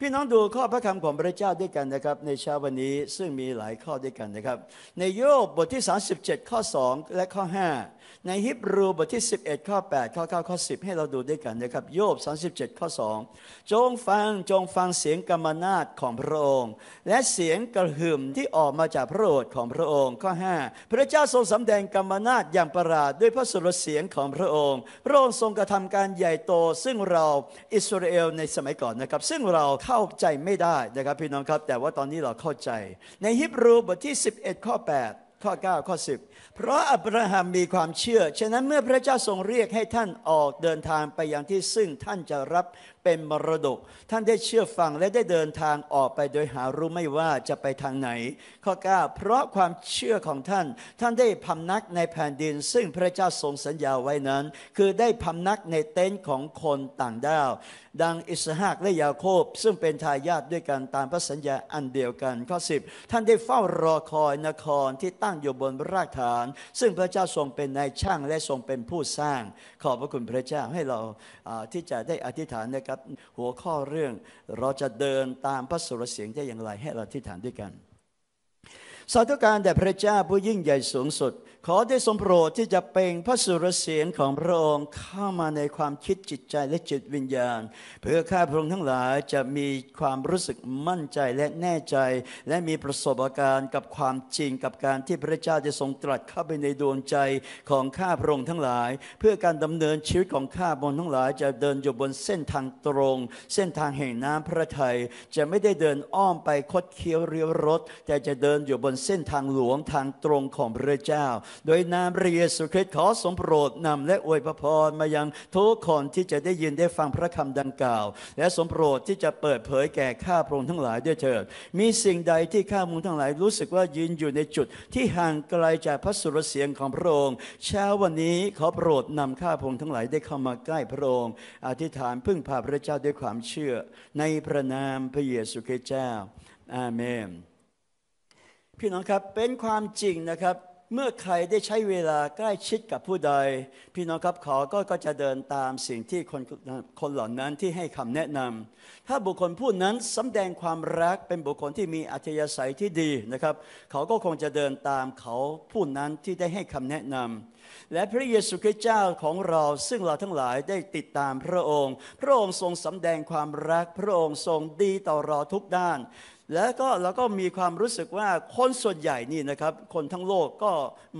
พี่น้องดูข้อพระคำของพระเจ้าด้วยกันนะครับในเช้าวันนี้ซึ่งมีหลายข้อด้วยกันนะครับ ในโยบบทที่ 37ข้อ2และข้อ 5 ในฮิบรูบทที่ 11ข้อ8ข้อ9ข้อ 10 ให้เราดูด้วยกันนะครับโยบ37ข้อ2จงฟังจงฟังเสียงกรรมนาฏของพระองค์ และเสียงกระหึ่มที่ออกมาจากพระโอษฐ์ของพระองค์ข้อ 5 พระเจ้าทรงสำแดงกรรมนาฏอย่างประหลาดด้วยพระสุรเสียงของพระองค์พระองค์ทรงกระทำการใหญ่โต ซึ่งเราอิสราเอลในสมัยก่อนนะครับ ซึ่งเราเข้าใจไม่ได้นะครับพี่น้องครับ แต่ว่าตอนนี้เราเข้าใจ ในฮิบรูบทที่ 11 ข้อ 8 ข้อ 9 ข้อ 10 เพราะอับราฮัมมีความเชื่อ ฉะนั้นเมื่อพระเจ้าทรงเรียกให้ท่านออกเดินทางไปยังที่ซึ่งท่านจะรับเป็นมรดกท่านได้เชื่อฟังและได้เดินทางออกไปโดยหารู้ไม่ว่าจะไปทางไหนข้อ9เพราะความเชื่อของท่านท่านได้พำนักในแผ่นดิน ซึ่งพระเจ้าทรงสัญญาไว้นั้น คือได้พำนักในเต็นท์ของคนต่างด้าวดังอิสหักและยาโคบ ซึ่งเป็นทายาทด้วยกันตามพระสัญญาอันเดียวกันข้อ 10 ท่านได้เฝ้ารอคอยนครที่ตั้งอยู่บนรากฐาน ซึ่งพระเจ้าทรงเป็นนายช่างและทรงเป็นผู้สร้าง ขอบพระคุณพระเจ้าให้เราที่จะได้อธิษฐานนะครับหัวข้อเรื่องเราจะเดินตามพระสุรเสียงได้อย่างไรให้เราที่ฐานด้วยกันสาธุการแด่พระเจ้าผู้ยิ่งใหญ่สูงสุดขอได้ทรงโปรดที่จะเป็นพระสุรเสียงของพระองค์เข้ามาในความคิดจิตใจและจิตวิญญาณ เพื่อข้าพระองค์ทั้งหลายจะมีความรู้สึกมั่นใจและแน่ใจและมีประสบการณ์กับความจริงกับการที่พระเจ้าจะทรงตรัสเข้าไปในดวงใจของข้าพระองค์ทั้งหลายเพื่อการดำเนินชีวิตของข้าพระองค์ทั้งหลายจะเดินอยู่บนเส้นทางตรงเส้นทางแห่งน้ำพระทัยจะไม่ได้เดินอ้อมไปคดเคี้ยวเรียวรถแต่จะเดินอยู่บนเส้นทางหลวงทางตรงของพระเจ้าโดยนามพระเยซูคริสต์ขอสมโปรดนำและอวยพรพรมายังทุกคนที่จะได้ยินได้ฟังพระคำดังกล่าว และสมโปรดที่จะเปิดเผยแก่ข้าพระองค์ทั้งหลายด้วยเถิดมีสิ่งใดที่ข้ามูลงทั้งหลายรู้สึกว่ายืนอยู่ในจุด ที่ห่างไกลจากพระสุรเสียงของพระองค์เช้าวันนี้ขอโปรดนำข้าพระองค์ทั้งหลายได้เข้ามาใกล้พระองค์อธิษฐานพึ่งพาพระเจ้าด้วยความเชื่อ ในพระนามพระเยซูคริสต์เจ้า อาเมนพี่น้องครับเป็นความจริงนะครับเมื่อใครได้ใช้เวลาใกล้ชิดกับผู้ใด พี่น้องครับเขาก็ก็จะเดินตามสิ่งที่คนคนเหล่านั้นที่ให้คำแนะนำ ถ้าบุคคลผู้นั้นสำแดงความรักเป็นบุคคลที่มีอัธยาศัยที่ดีนะครับ เขาก็คงจะเดินตามเขาผู้นั้นที่ได้ให้คำแนะนำ และพระเยซูคริสต์เจ้าของเราซึ่งเราทั้งหลายได้ติดตามพระองค์ พระองค์ทรงสำแดงความรัก พระองค์ทรงดีต่อเราทุกด้านแล้วก็เราก็มีความรู้สึกว่าคนส่วนใหญ่นี่นะครับคนทั้งโลกก็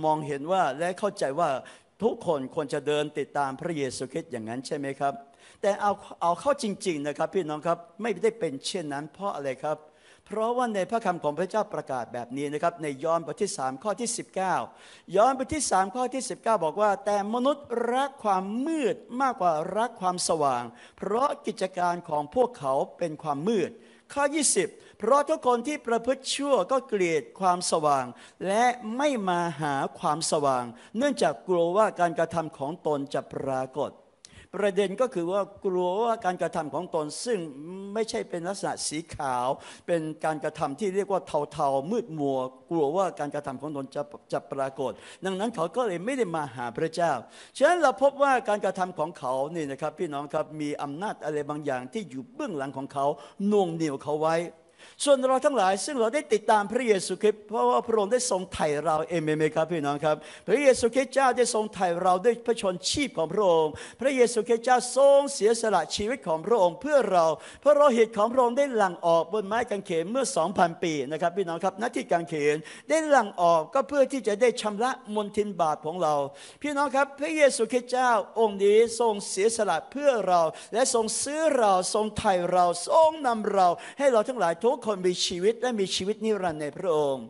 มองเห็นว่าและเข้าใจว่าทุกคนควรจะเดินติดตามพระเยซูคริสต์อย่างนั้นใช่ไหมครับ แต่เอาเอาเข้าจริงๆนะครับพี่น้องครับไม่ได้เป็นเช่นนั้น เพราะอะไรครับ เพราะว่าในพระคำของพระเจ้าประกาศแบบนี้นะครับในยอห์นบทที่ 3 ข้อที่ 19ยอห์นบทที่ 3 ข้อที่ 19 บอกว่า แต่มนุษย์รักความมืดมากกว่ารักความสว่าง เพราะกิจการของพวกเขาเป็นความมืดข้อ20เพราะทุกคนที่ประพฤติชั่วก็เกลียดความสว่าง และไม่มาหาความสว่าง เนื่องจากกลัวว่าการกระทำของตนจะปรากฏ ประเด็นก็คือว่ากลัวว่าการกระทำของตนซึ่งไม่ใช่เป็นลักษณะสีขาว เป็นการกระทำที่เรียกว่าเทาๆ มืดมัว กลัวว่าการกระทำของตนจะจะปรากฏ ดังนั้นเขาก็เลยไม่ได้มาหาพระเจ้าฉะนั้นเราพบว่าการกระทำของเขานี่นะครับ พี่น้องครับมีอำนาจอะไรบางอย่างที่อยู่เบื้องหลังของเขาน่วงเหนี่ยวเขาไว้ส่วนเราทั้งหลายซึ่งเราได้ติดตามพระเยซูคริสต์เพราะว่าพระองค์ได้ทรงไถ่เราเอเมนครับพี่น้องครับพระเยซูคริสต์เจ้าได้ทรงไถ่เราด้วยพระชนชีพของพระองค์พระเยซูคริสต์เจ้าทรงเสียสละชีวิตของพระองค์เพื่อเราเพราะราเหิุของพระองค์ได้หลั่งออกบนไม้กางเขนเมื่อ 2,000 ปีนะครับพี่น้องครับนาที่กางเขนได้หลั่งออกก็เพื่อที่จะได้ชำระมลทินบาปของเราพี่น้องครับ พระเยซูคริสต์เจ้าองค์นี้ทรงเสียสละเพื่อเราและทรงซื้อเราทรงไถ่เราทรงนำเราให้เราทั้งหลายทุุกคนมีชีวิตและมีชีวิตนิรันดร์ในพระองค์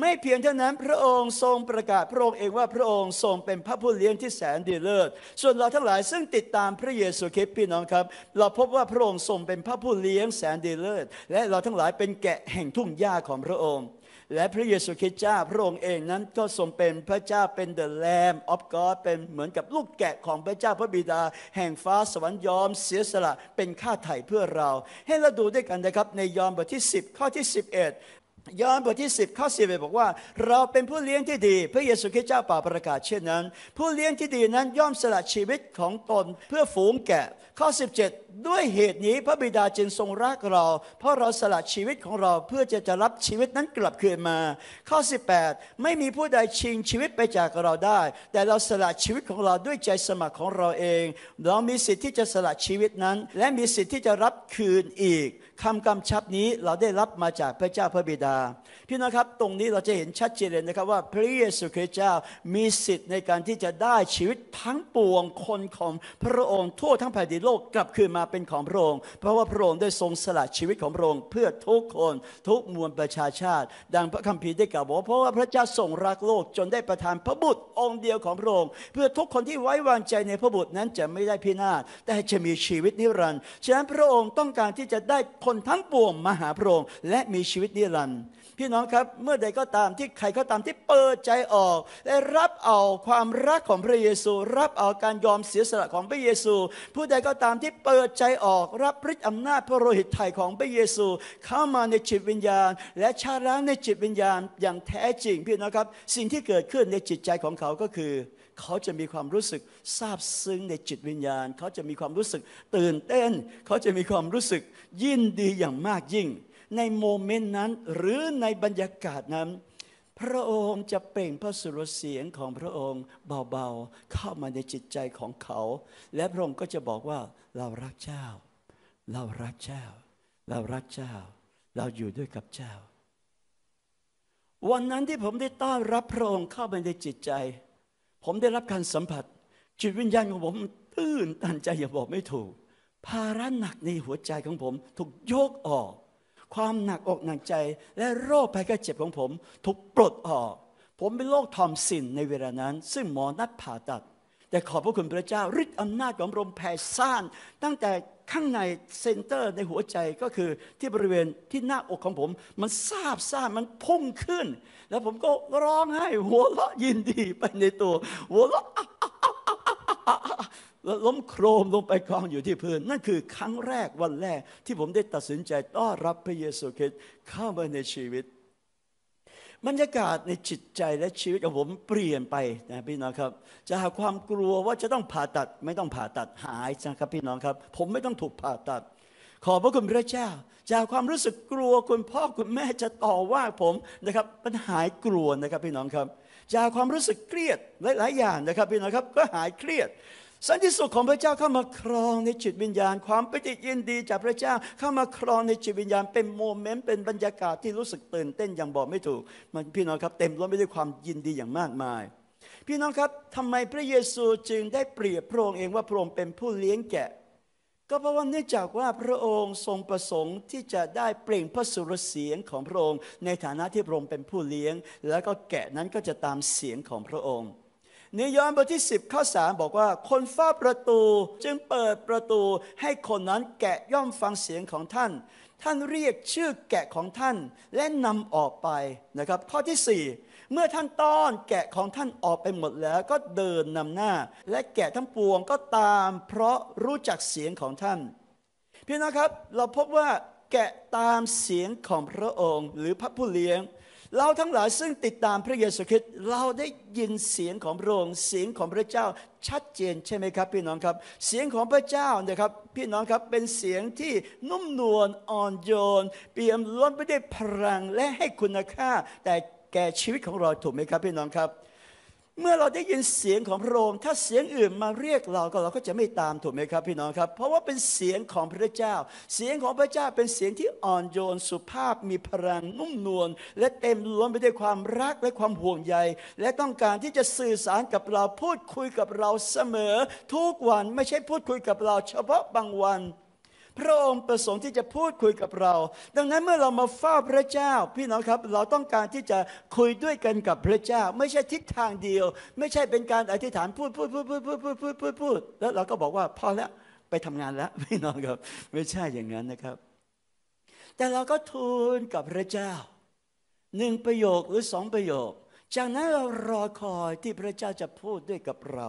ไม่เพียงเท่านั้นพระองค์ทรงประกาศพระองค์เองว่าพระองค์ทรงเป็นพระผู้เลี้ยงที่แสนดีเลิศส่วนเราทั้งหลายซึ่งติดตามพระเยซูคริสต์พี่น้องครับเราพบว่าพระองค์ทรงเป็นพระผู้เลี้ยงแสนดีเลิศและเราทั้งหลายเป็นแกะแห่งทุ่งหญ้าของพระองค์และพระเยซูคริสต์เจ้าพระองค์เองนั้นก็ทรงเป็นพระเจ้าเป็น the Lamb of God เป็นเหมือนกับลูกแกะของพระเจ้าพระบิดา แห่งฟ้าสวรรค์ยอมเสียสละเป็นค่าไถ่เพื่อเรา ให้เราดูด้วยกันนะครับในยอห์นบทที่ 10 ข้อที่ 11ยอห์นบทที่10ข้อสิบบอกว่า เราเป็นผู้เลี้ยงที่ดี พระเยซูคริสต์เจ้าป่าประกาศเช่นนั้น ผู้เลี้ยงที่ดีนั้นย่อมสละชีวิตของตนเพื่อฝูงแกะ ข้อ 17 ด้วยเหตุนี้พระบิดาจึงทรงรักเรา เพราะเราสละชีวิตของเราเพื่อจะจะรับชีวิตนั้นกลับคืนมา ข้อ 18 ไม่มีผู้ใดชิงชีวิตไปจากเราได้ แต่เราสละชีวิตของเราด้วยใจสมัครของเราเอง เรา มีสิทธิ์ที่จะสละชีวิตนั้น และมีสิทธิ์ที่จะรับคืนอีกคำกำชับนี้เราได้รับมาจากพระเจ้าพระบิดาพี่น้องครับตรงนี้เราจะเห็นชัดเจนเลยนะครับว่าพระเยซูคริสต์เจ้ามีสิทธิ์ในการที่จะได้ชีวิตทั้งปวง คนของพระองค์ทั่วทั้งแผ่นดินโลกกลับคืนมาเป็นของพระองค์เพราะว่าพระองค์ได้ทรงสละชีวิตของพระองค์เพื่อทุกคนทุกมวลประชาชาติ ดังพระคัมภีร์ได้กล่าวบอกเพราะว่าพระเจ้าทรงรักโลกจนได้ประทานพระบุตรองค์เดียวของพระองค์เพื่อทุกคนที่ไว้วางใจในพระบุตรนั้นจะไม่ได้พินาศแต่จะมีชีวิตนิรันดร์ฉะนั้นพระองค์ต้องการที่จะได้คนนทั้งปวงมาหาพระองค์และมีชีวิตนิรันดร์พี่น้องครับ เมื่อใดก็ตามที่ใคร ก็ตามที่เปิดใจออกและรับเอาความรักของพระเยซู รับเอาการยอมเสียสละของพระเยซู ผู้ใดก็ตามที่เปิดใจออกรับฤทธิ์อำนาจพระโลหิตไถ่ของพระเยซูเข้ามาในจิตวิญญาณ และชาร้างในจิตวิญญาณอย่างแท้จริงพี่น้องครับสิ่งที่เกิดขึ้นในจิตใจของเขาก็คือเขาจะมีความรู้สึกซาบซึ้งในจิตวิญญาณ เขาจะมีความรู้สึกตื่นเต้น เขาจะมีความรู้สึกยินดีอย่างมากยิ่ง ในโมเมนต์นั้นหรือในบรรยากาศนั้น พระองค์จะเป่งพระสุรเสียงของพระองค์เบาๆเข้ามาในจิตใจของเขา และพระองค์ก็จะบอกว่าเรารักเจ้า เรารักเจ้า เรารักเจ้า เราอยู่ด้วยกับเจ้า วันนั้นที่ผมได้ต้อนรับพระองค์เข้าไปในจิตใจผมได้รับการสัมผัส จิตวิญญาณของผม ตื้นตันใจอย่าบอกไม่ถูกภาระหนักในหัวใจของผมถูกโยกออก ความหนักอกหนักใจ และโรคภัยไข้เจ็บของผม ถูกปลดออก ผมเป็นโรคทอมซินในเวลานั้น ซึ่งหมอนัดผ่าตัด แต่ขอบพระคุณพระเจ้าฤทธิ์อำนาจของลรแผ่ซ่านตั้งแต่ข้างในเซนเตอร์ในหัวใจก็คือที่บริเวณที่หน้าอกของผมมันซาบซ่านมันพุ่งขึ้นแล้วผมก็ร้องไห้หัวเราะยินดี ไปในตัวหัวเราะล้มโครมลงไปกองอยู่ที่พื้น นั่นคือครั้งแรกวันแรกที่ผมได้ตัดสินใจต้อนรับพระเยซูคริสต์เข้ามาในชีวิต บรรยากาศในจิตใจและชีวิตของผมเปลี่ยนไปนะพี่น้องครับจะหาความกลัวว่าจะต้องผ่าตัด ไม่ต้องผ่าตัดหายนะครับพี่น้องครับ ผมไม่ต้องถูกผ่าตัดขอบพระคุณพระเจ้า จากความรู้สึกกลัวคุณพ่อคุณแม่จะต่อว่าผมนะครับมันหายกลัวนะครับพี่น้องครับ จากความรู้สึกเครียดหลายๆอย่างนะครับพี่น้องครับก็หายเครียด สันติสุขของพระเจ้าเข้ามาครองในจิตวิญญาณ ความปิติยินดีจากพระเจ้าเข้ามาครองในจิตวิญญาณ เป็นโมเมนต์เป็นบรรยากาศที่รู้สึกตื่นเต้นอย่างบอกไม่ถูกมันพี่น้องครับเต็มล้นไปด้วยความยินดีอย่างมากมาย พี่น้องครับทำไมพระเยซูจึงได้เปรียบพระองค์เองว่าพระองค์เป็นผู้เลี้ยงแกะก็เพราะว่าเนื่องจากว่าพระองค์ทรงประสงค์ที่จะได้เปล่งพระสุรเสียงของพระองค์ในฐานะที่พระองค์เป็นผู้เลี้ยง แล้วก็แกะนั้นก็จะตามเสียงของพระองค์ในยอห์นบทที่10ข้อ3บอกว่า คนฟฝ้าประตูจึงเปิดประตู ให้คนนั้นแกะย่อมฟังเสียงของท่าน ท่านเรียกชื่อแกะของท่าน และนำออกไปนะครับ ข้อที่4เมื่อท่านต้อนแกะของท่านออกไปหมดแล้วก็เดินนำหน้าและแกะทั้งปวงก็ตามเพราะรู้จักเสียงของท่านพี่น้องครับเราพบว่าแกะตามเสียงของพระองค์ หรือพระผู้เลี้ยง เราทั้งหลายซึ่งติดตามพระเยซูคริสต์เราได้ยินเสียงของพระองค์เสียงของพระเจ้าชัดเจนใช่ไหมครับ พี่น้องครับเสียงของพระเจ้านะครับพี่น้องครับเป็นเสียงที่นุ่มนวลอ่อนโยนเปี่ยมล้นไปด้วยพลังและให้คุณค่าแต่แก่ชีวิตของเราถูกไหมครับพี่น้องครับ เมื่อเราได้ยินเสียงของพระองค์ถ้าเสียงอื่นมาเรียกเราก็เราก็จะไม่ตามถูกไหมครับพี่น้องครับ เพราะว่าเป็นเสียงของพระเจ้า เสียงของพระเจ้าเป็นเสียงที่อ่อนโยน สุภาพ มีพลังนุ่ม นวล และเต็มล้นไปด้วยความรักและความห่วงใยและต้องการที่จะสื่อสารกับเราพูดคุยกับเราเสมอ ทุกวันไม่ใช่พูดคุยกับเราเฉพาะบางวันพระองค์ประสงค์ที่จะพูดคุยกับเรา ดังนั้นเมื่อเรามาเฝ้าพระเจ้าพี่น้องครับเราต้องการที่จะคุยด้วยกันกับพระเจ้า ไม่ใช่ทิศทางเดียว ไม่ใช่เป็นการอธิษฐานพูดพูดพูดพูดพูดพูดพูดพูดพูดแล้วเราก็บอกว่าพอแล้วไปทำงานแล้วพี่น้องครับไม่ใช่อย่างนั้นนะครับ แต่เราก็ทูลกับพระเจ้าหนึ่งประโยคหรือสองประโยคจากนั้นเรารอคอยที่พระเจ้าจะพูดด้วยกับเรา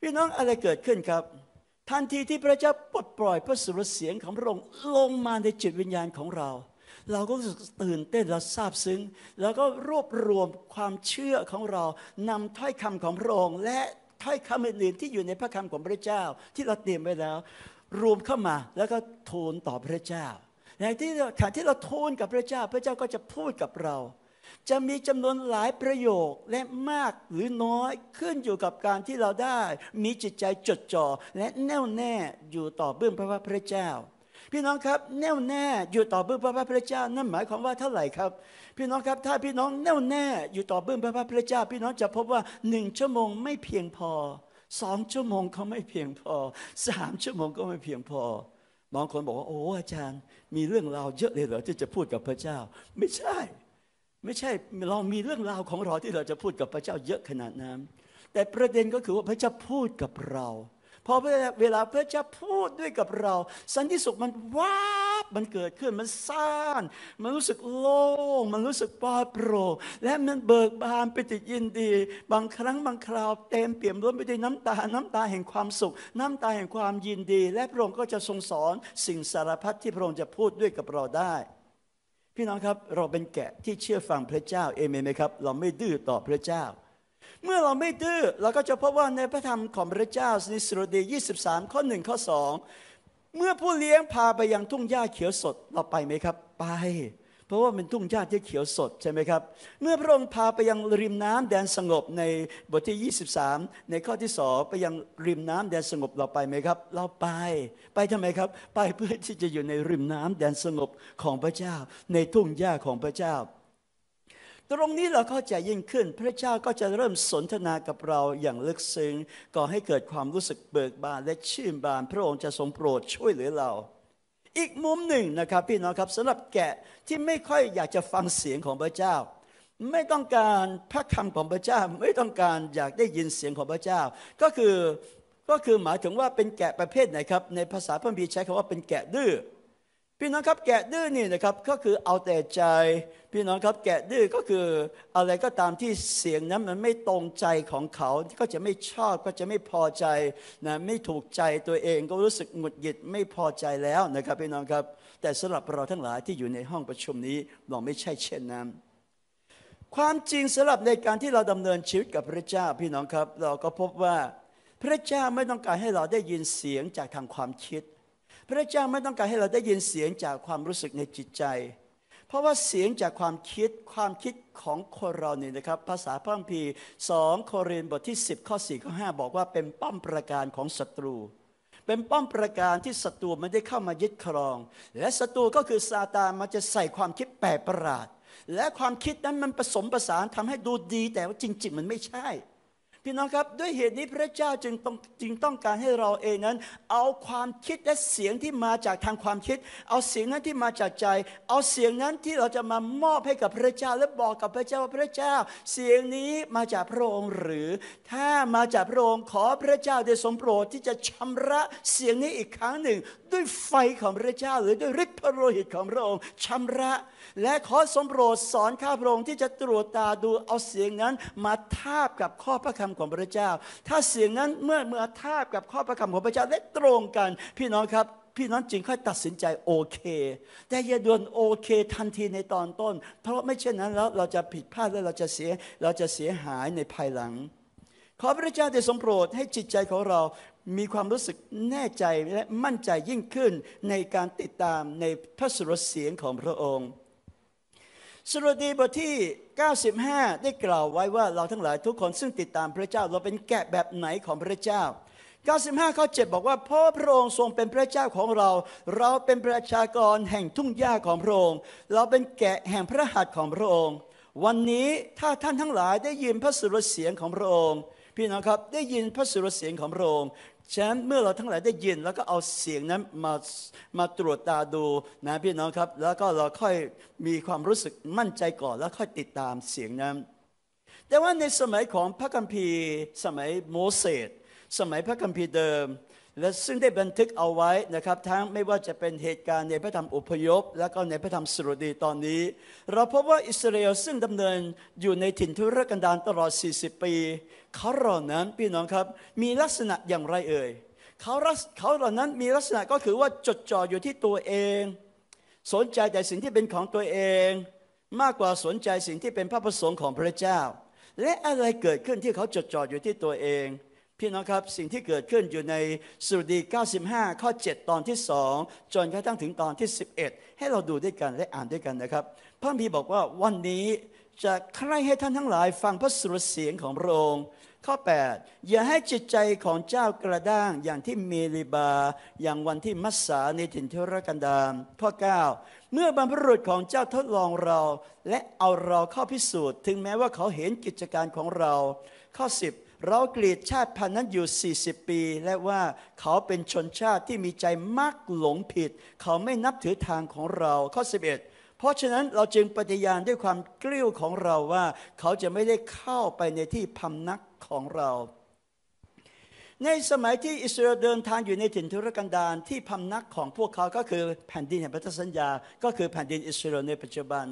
พี่น้องอะไรเกิดขึ้นครับทันทีที่พระเจ้าปลดปล่อยพระสุรเสียงของพระองค์ลงมาในจิตวิญญาณของเรา เราก็รู้สึกตื่นเต้นเราซาบซึ้งแล้วก็รวบรวมความเชื่อของเรานำถ้อยคำของพระองค์และถ้อยคำอื่นๆที่อยู่ในพระคำของพระเจ้าที่เราเตรียมไว้แล้ว รวมเข้ามาแล้วก็ทูลต่อพระเจ้า ในที่ขณะที่เราทูลกับพระเจ้า พระเจ้าก็จะพูดกับเราจะมีจำนวนหลายประโยคและมากหรือน้อยขึ้นอยู่กับการที่เราได้ มีจิตใจจดจ่อและแน่วแน่อยู่ต่อเบื้องพระพักพระเจ้าพี่น้องครับแน่วแน่อยู่ต่อเบื้องพระพักพระเจ้า นั่นหมายความว่าเท่าไหร่ครับพี่น้องครับถ้าพี่น้องแน่วแน่อยู่ต่อเบื้องพระพักพระเจ้า พี่น้องจะพบว่าหนึ่งชั่วโมงไม่เพียงพอสองชั่วโมงก็ไม่เพียงพอสามชั่วโมงก็ไม่เพียงพอบางคนบอกว่าโอ้อาจารย์มีเรื่องราวเยอะเลยเหรอที่จะพูดกับพระเจ้า ไม่ใช่ไม่ใช่เรามีเรื่องราวของเราที่เราจะพูดกับพระเจ้าเยอะขนาดนั้น แต่ประเด็นก็คือว่าพระเจ้าพูดกับเรา พอเวลาพระเจ้าพูดด้วยกับเรา สันติสุขมันว้าบมันเกิดขึ้นมันซ่านมันรู้สึกโล่งมันรู้สึกปลอดโปร่งและมันเบิกบานไปติดยินดี บางครั้งบางคราวเต็มเปี่ยมล้นไปด้วยน้ำตาน้ำตาแห่งความสุข น้ำตาแห่งความยินดี และพระองค์ก็จะทรงสอนสิ่งสารพัดที่พระองค์จะพูดด้วยกับเราได้พี่น้องครับเราเป็นแกะที่เชื่อฟังพระเจ้าเอเมนไหมครับ เราไม่ดื้อต่อพระเจ้า เมื่อเราไม่ดื้อเราก็จะพบว่าในพระธรรมของพระเจ้าในสรดียี่สสิบามข้อหนึ่งข้อสองเมื่อผู้เลี้ยงพาไปยังทุ่งหญ้าเขียวสดเราไปไหมครับ ไปราะว่าเป็นทุ่งหญ้าที่เขียวสดใช่ไหมครับ เมื่อพระองค์พาไปยังริมน้ำแดนสงบในบทที่ 23 ในข้อที่สองไปยังริมน้ำแดนสงบเราไปไหมครับ เราไปไปทำไมครับ ไปเพื่อที่จะอยู่ในริมน้ำแดนสงบของพระเจ้า ในทุ่งหญ้าของพระเจ้า ตรงนี้เราเข้าใจยิ่งขึ้น พระเจ้าก็จะเริ่มสนทนากับเราอย่างลึกซึ้งก่อให้เกิดความรู้สึกเบิกบานและชื่นบานพระองค์จะทรงโปรดช่วยเหลือเราอีกมุมหนึ่งนะครับพี่น้องครับสำหรับแกะที่ไม่ค่อยอยากจะฟังเสียงของพระเจ้า ไม่ต้องการพระคาของพระเจ้าไม่ต้องการอยากได้ยินเสียงของพระเจ้า ก็คือก็คือหมายถึงว่าเป็นแกะประเภทไหนครับในภาษาพระบีใช้คำว่าเป็นแกะดื้อพี่น้องครับแกะดื้อนี่นะครับก็คือเอาแต่ใจพี่น้องครับแกะดื้อก็คืออะไรก็ตามที่เสียงนั้นมันไม่ตรงใจของเขา ก็จะไม่ชอบก็จะไม่พอใจนะไม่ถูกใจตัวเองก็รู้สึกหงุดหงิดไม่พอใจแล้วนะครับพี่น้องครับแต่สำหรับเราทั้งหลายที่อยู่ในห้องประชุมนี้เราไม่ใช่เช่นนั้นความจริงสำหรับในการที่เราดำเนินชีวิตกับพระเจ้าพี่น้องครับเราก็พบว่าพระเจ้าไม่ต้องการให้เราได้ยินเสียงจากทางความคิด พระเจ้าไม่ต้องการให้เราได้ยินเสียงจากความรู้สึกในจิตใจราะว่าเสียงจากความคิดความคิดของคนเราเนี่ยนะครับภาษาพระคัมภีร์2โครินธ์บทที่ 10 ข้อ 4 ข้อ 5 บอกว่าเป็นป้อมประการของศัตรู เป็นป้อมประการที่ศัตรูไม่ได้เข้ามายึดครอง และศัตรูก็คือซาตานมันจะใส่ความคิดแปลกประหลาด และความคิดนั้นมันผสมผสานทำให้ดูดีแต่ว่าจริง ๆมันไม่ใช่พี่น้องครับด้วยเหตุนี้พระเจ้าจึงต้องจึงต้องการให้เราเองนั้น เอาความคิดและเสียงที่มาจากทางความคิด เอาเสียงนั้นที่มาจากใจ เอาเสียงนั้นที่เราจะมามอบให้กับพระเจ้าและบอกกับพระเจ้าว่าพระเจ้า เสียงนี้มาจากพระองค์หรือถ้ามาจากพระองค์ขอพระเจ้าได้ทรงโปรดที่จะชำระเสียงนี้อีกครั้งหนึ่ง ด้วยไฟของพระเจ้าหรือด้วยฤทธิ์พระโลหิตของพระองค์ชำระและขอสมโปรดสอนข้าพระองค์ที่จะตรวจตาดูเอาเสียงนั้นมาทาบกับข้อพระคำของพระเจ้า ถ้าเสียงนั้นเมื่อเมื่อทาบกับข้อพระคำของพระเจ้าและตรงกัน พี่น้องครับ พี่น้องจึงค่อยตัดสินใจโอเคแต่อย่าด่วนโอเคทันทีในตอนต้น เพราะไม่เช่นนั้นแล้วเราจะผิดพลาดและเราจะเสียเราจะเสียหายในภายหลัง ขอพระเจ้าได้ทรงโปรดให้จิตใจของเรา มีความรู้สึกแน่ใจและมั่นใจยิ่งขึ้นในการติดตามในพระสุรเสียงของพระองค์สรดีบทที่ 95 ได้กล่าวไว้ว่าเราทั้งหลายทุกคนซึ่งติดตามพระเจ้าเราเป็นแกะแบบไหนของพระเจ้า 95ข้อ7บอกว่าพ่อพระองค์ทรงเป็นพระเจ้าของเรา เราเป็นประชากรแห่งทุ่งหญ้าของพระองค์เราเป็นแกะแห่งพระหัตถ์ของพระองค์วันนี้ถ้าท่านทั้งหลายได้ยินพระสุรเสียงของพระองค์พี่น้องครับได้ยินพระสุรเสียงของพระองค์ฉะนั้นเมื่อเราทั้งหลายได้ยินแล้วก็เอาเสียงนั้นมามาตรวจตาดูนะพี่น้องครับแล้วก็เราค่อยมีความรู้สึกมั่นใจก่อนแล้วค่อยติดตามเสียงนั้นแต่ว่าในสมัยของพระคัมภีร์สมัยโมเสสสมัยพระคัมภีร์เดิมและซึ่งได้บันทึกเอาไว้นะครับ ทั้งไม่ว่าจะเป็นเหตุการณ์ในพระธรรมอพยพและก็ในพระธรรมสรุดีตอนนี้ เราพบว่าอิสราเอลซึ่งดำเนินอยู่ในถิ่นทุรกันดารตลอด 40 ปี เขาเหล่านั้น พี่น้องครับ มีลักษณะอย่างไรเอ่ย เขาเขาเหล่านั้นมีลักษณะก็คือว่าจดจ่ออยู่ที่ตัวเอง สนใจแต่สิ่งที่เป็นของตัวเอง มากกว่าสนใจสิ่งที่เป็นพระประสงค์ของพระเจ้า และอะไรเกิดขึ้นที่เขาจดจ่ออยู่ที่ตัวเองี่น้องครับสิ่งที่เกิดขึ้นอยู่ในสุดี95 ข้อ 7 ตอนที่ 2จนกระทั่งถึงตอนที่ 11 ให้เราดูด้วยกันและอ่านด้วยกันนะครับพระพีบอกว่าวันนี้จะใครให้ท่านทั้งหลายฟังพระสุรเสียงของพระองค์ข้อ8อย่าให้จิตใจของเจ้ากระด้างอย่างที่เมริบาอย่างวันที่มัสสาในถิ่นเทรกันดารข้อ9เมื่อบรรพุรุษของเจ้าทดลองเราและเอาเราเข้าพิสูจน์ ถึงแม้ว่าเขาเห็นกิจการของเราข้อ 10เราเกลียดชาติพันธุ์นั้นอยู่ 40 ปี และว่าเขาเป็นชนชาติที่มีใจมักหลงผิด เขาไม่นับถือทางของเราข้อ 11 เพราะฉะนั้นเราจึงปฏิญาณด้วยความกลิ้วของเราว่า เขาจะไม่ได้เข้าไปในที่พำนักของเรา ในสมัยที่อิสราเอลเดินทางอยู่ในถิ่นทุรกันดารที่พำนักของพวกเขาก็คือแผ่นดินแห่งพันธสัญญา ก็คือแผ่นดินอิสราเอลในปัจจุบัน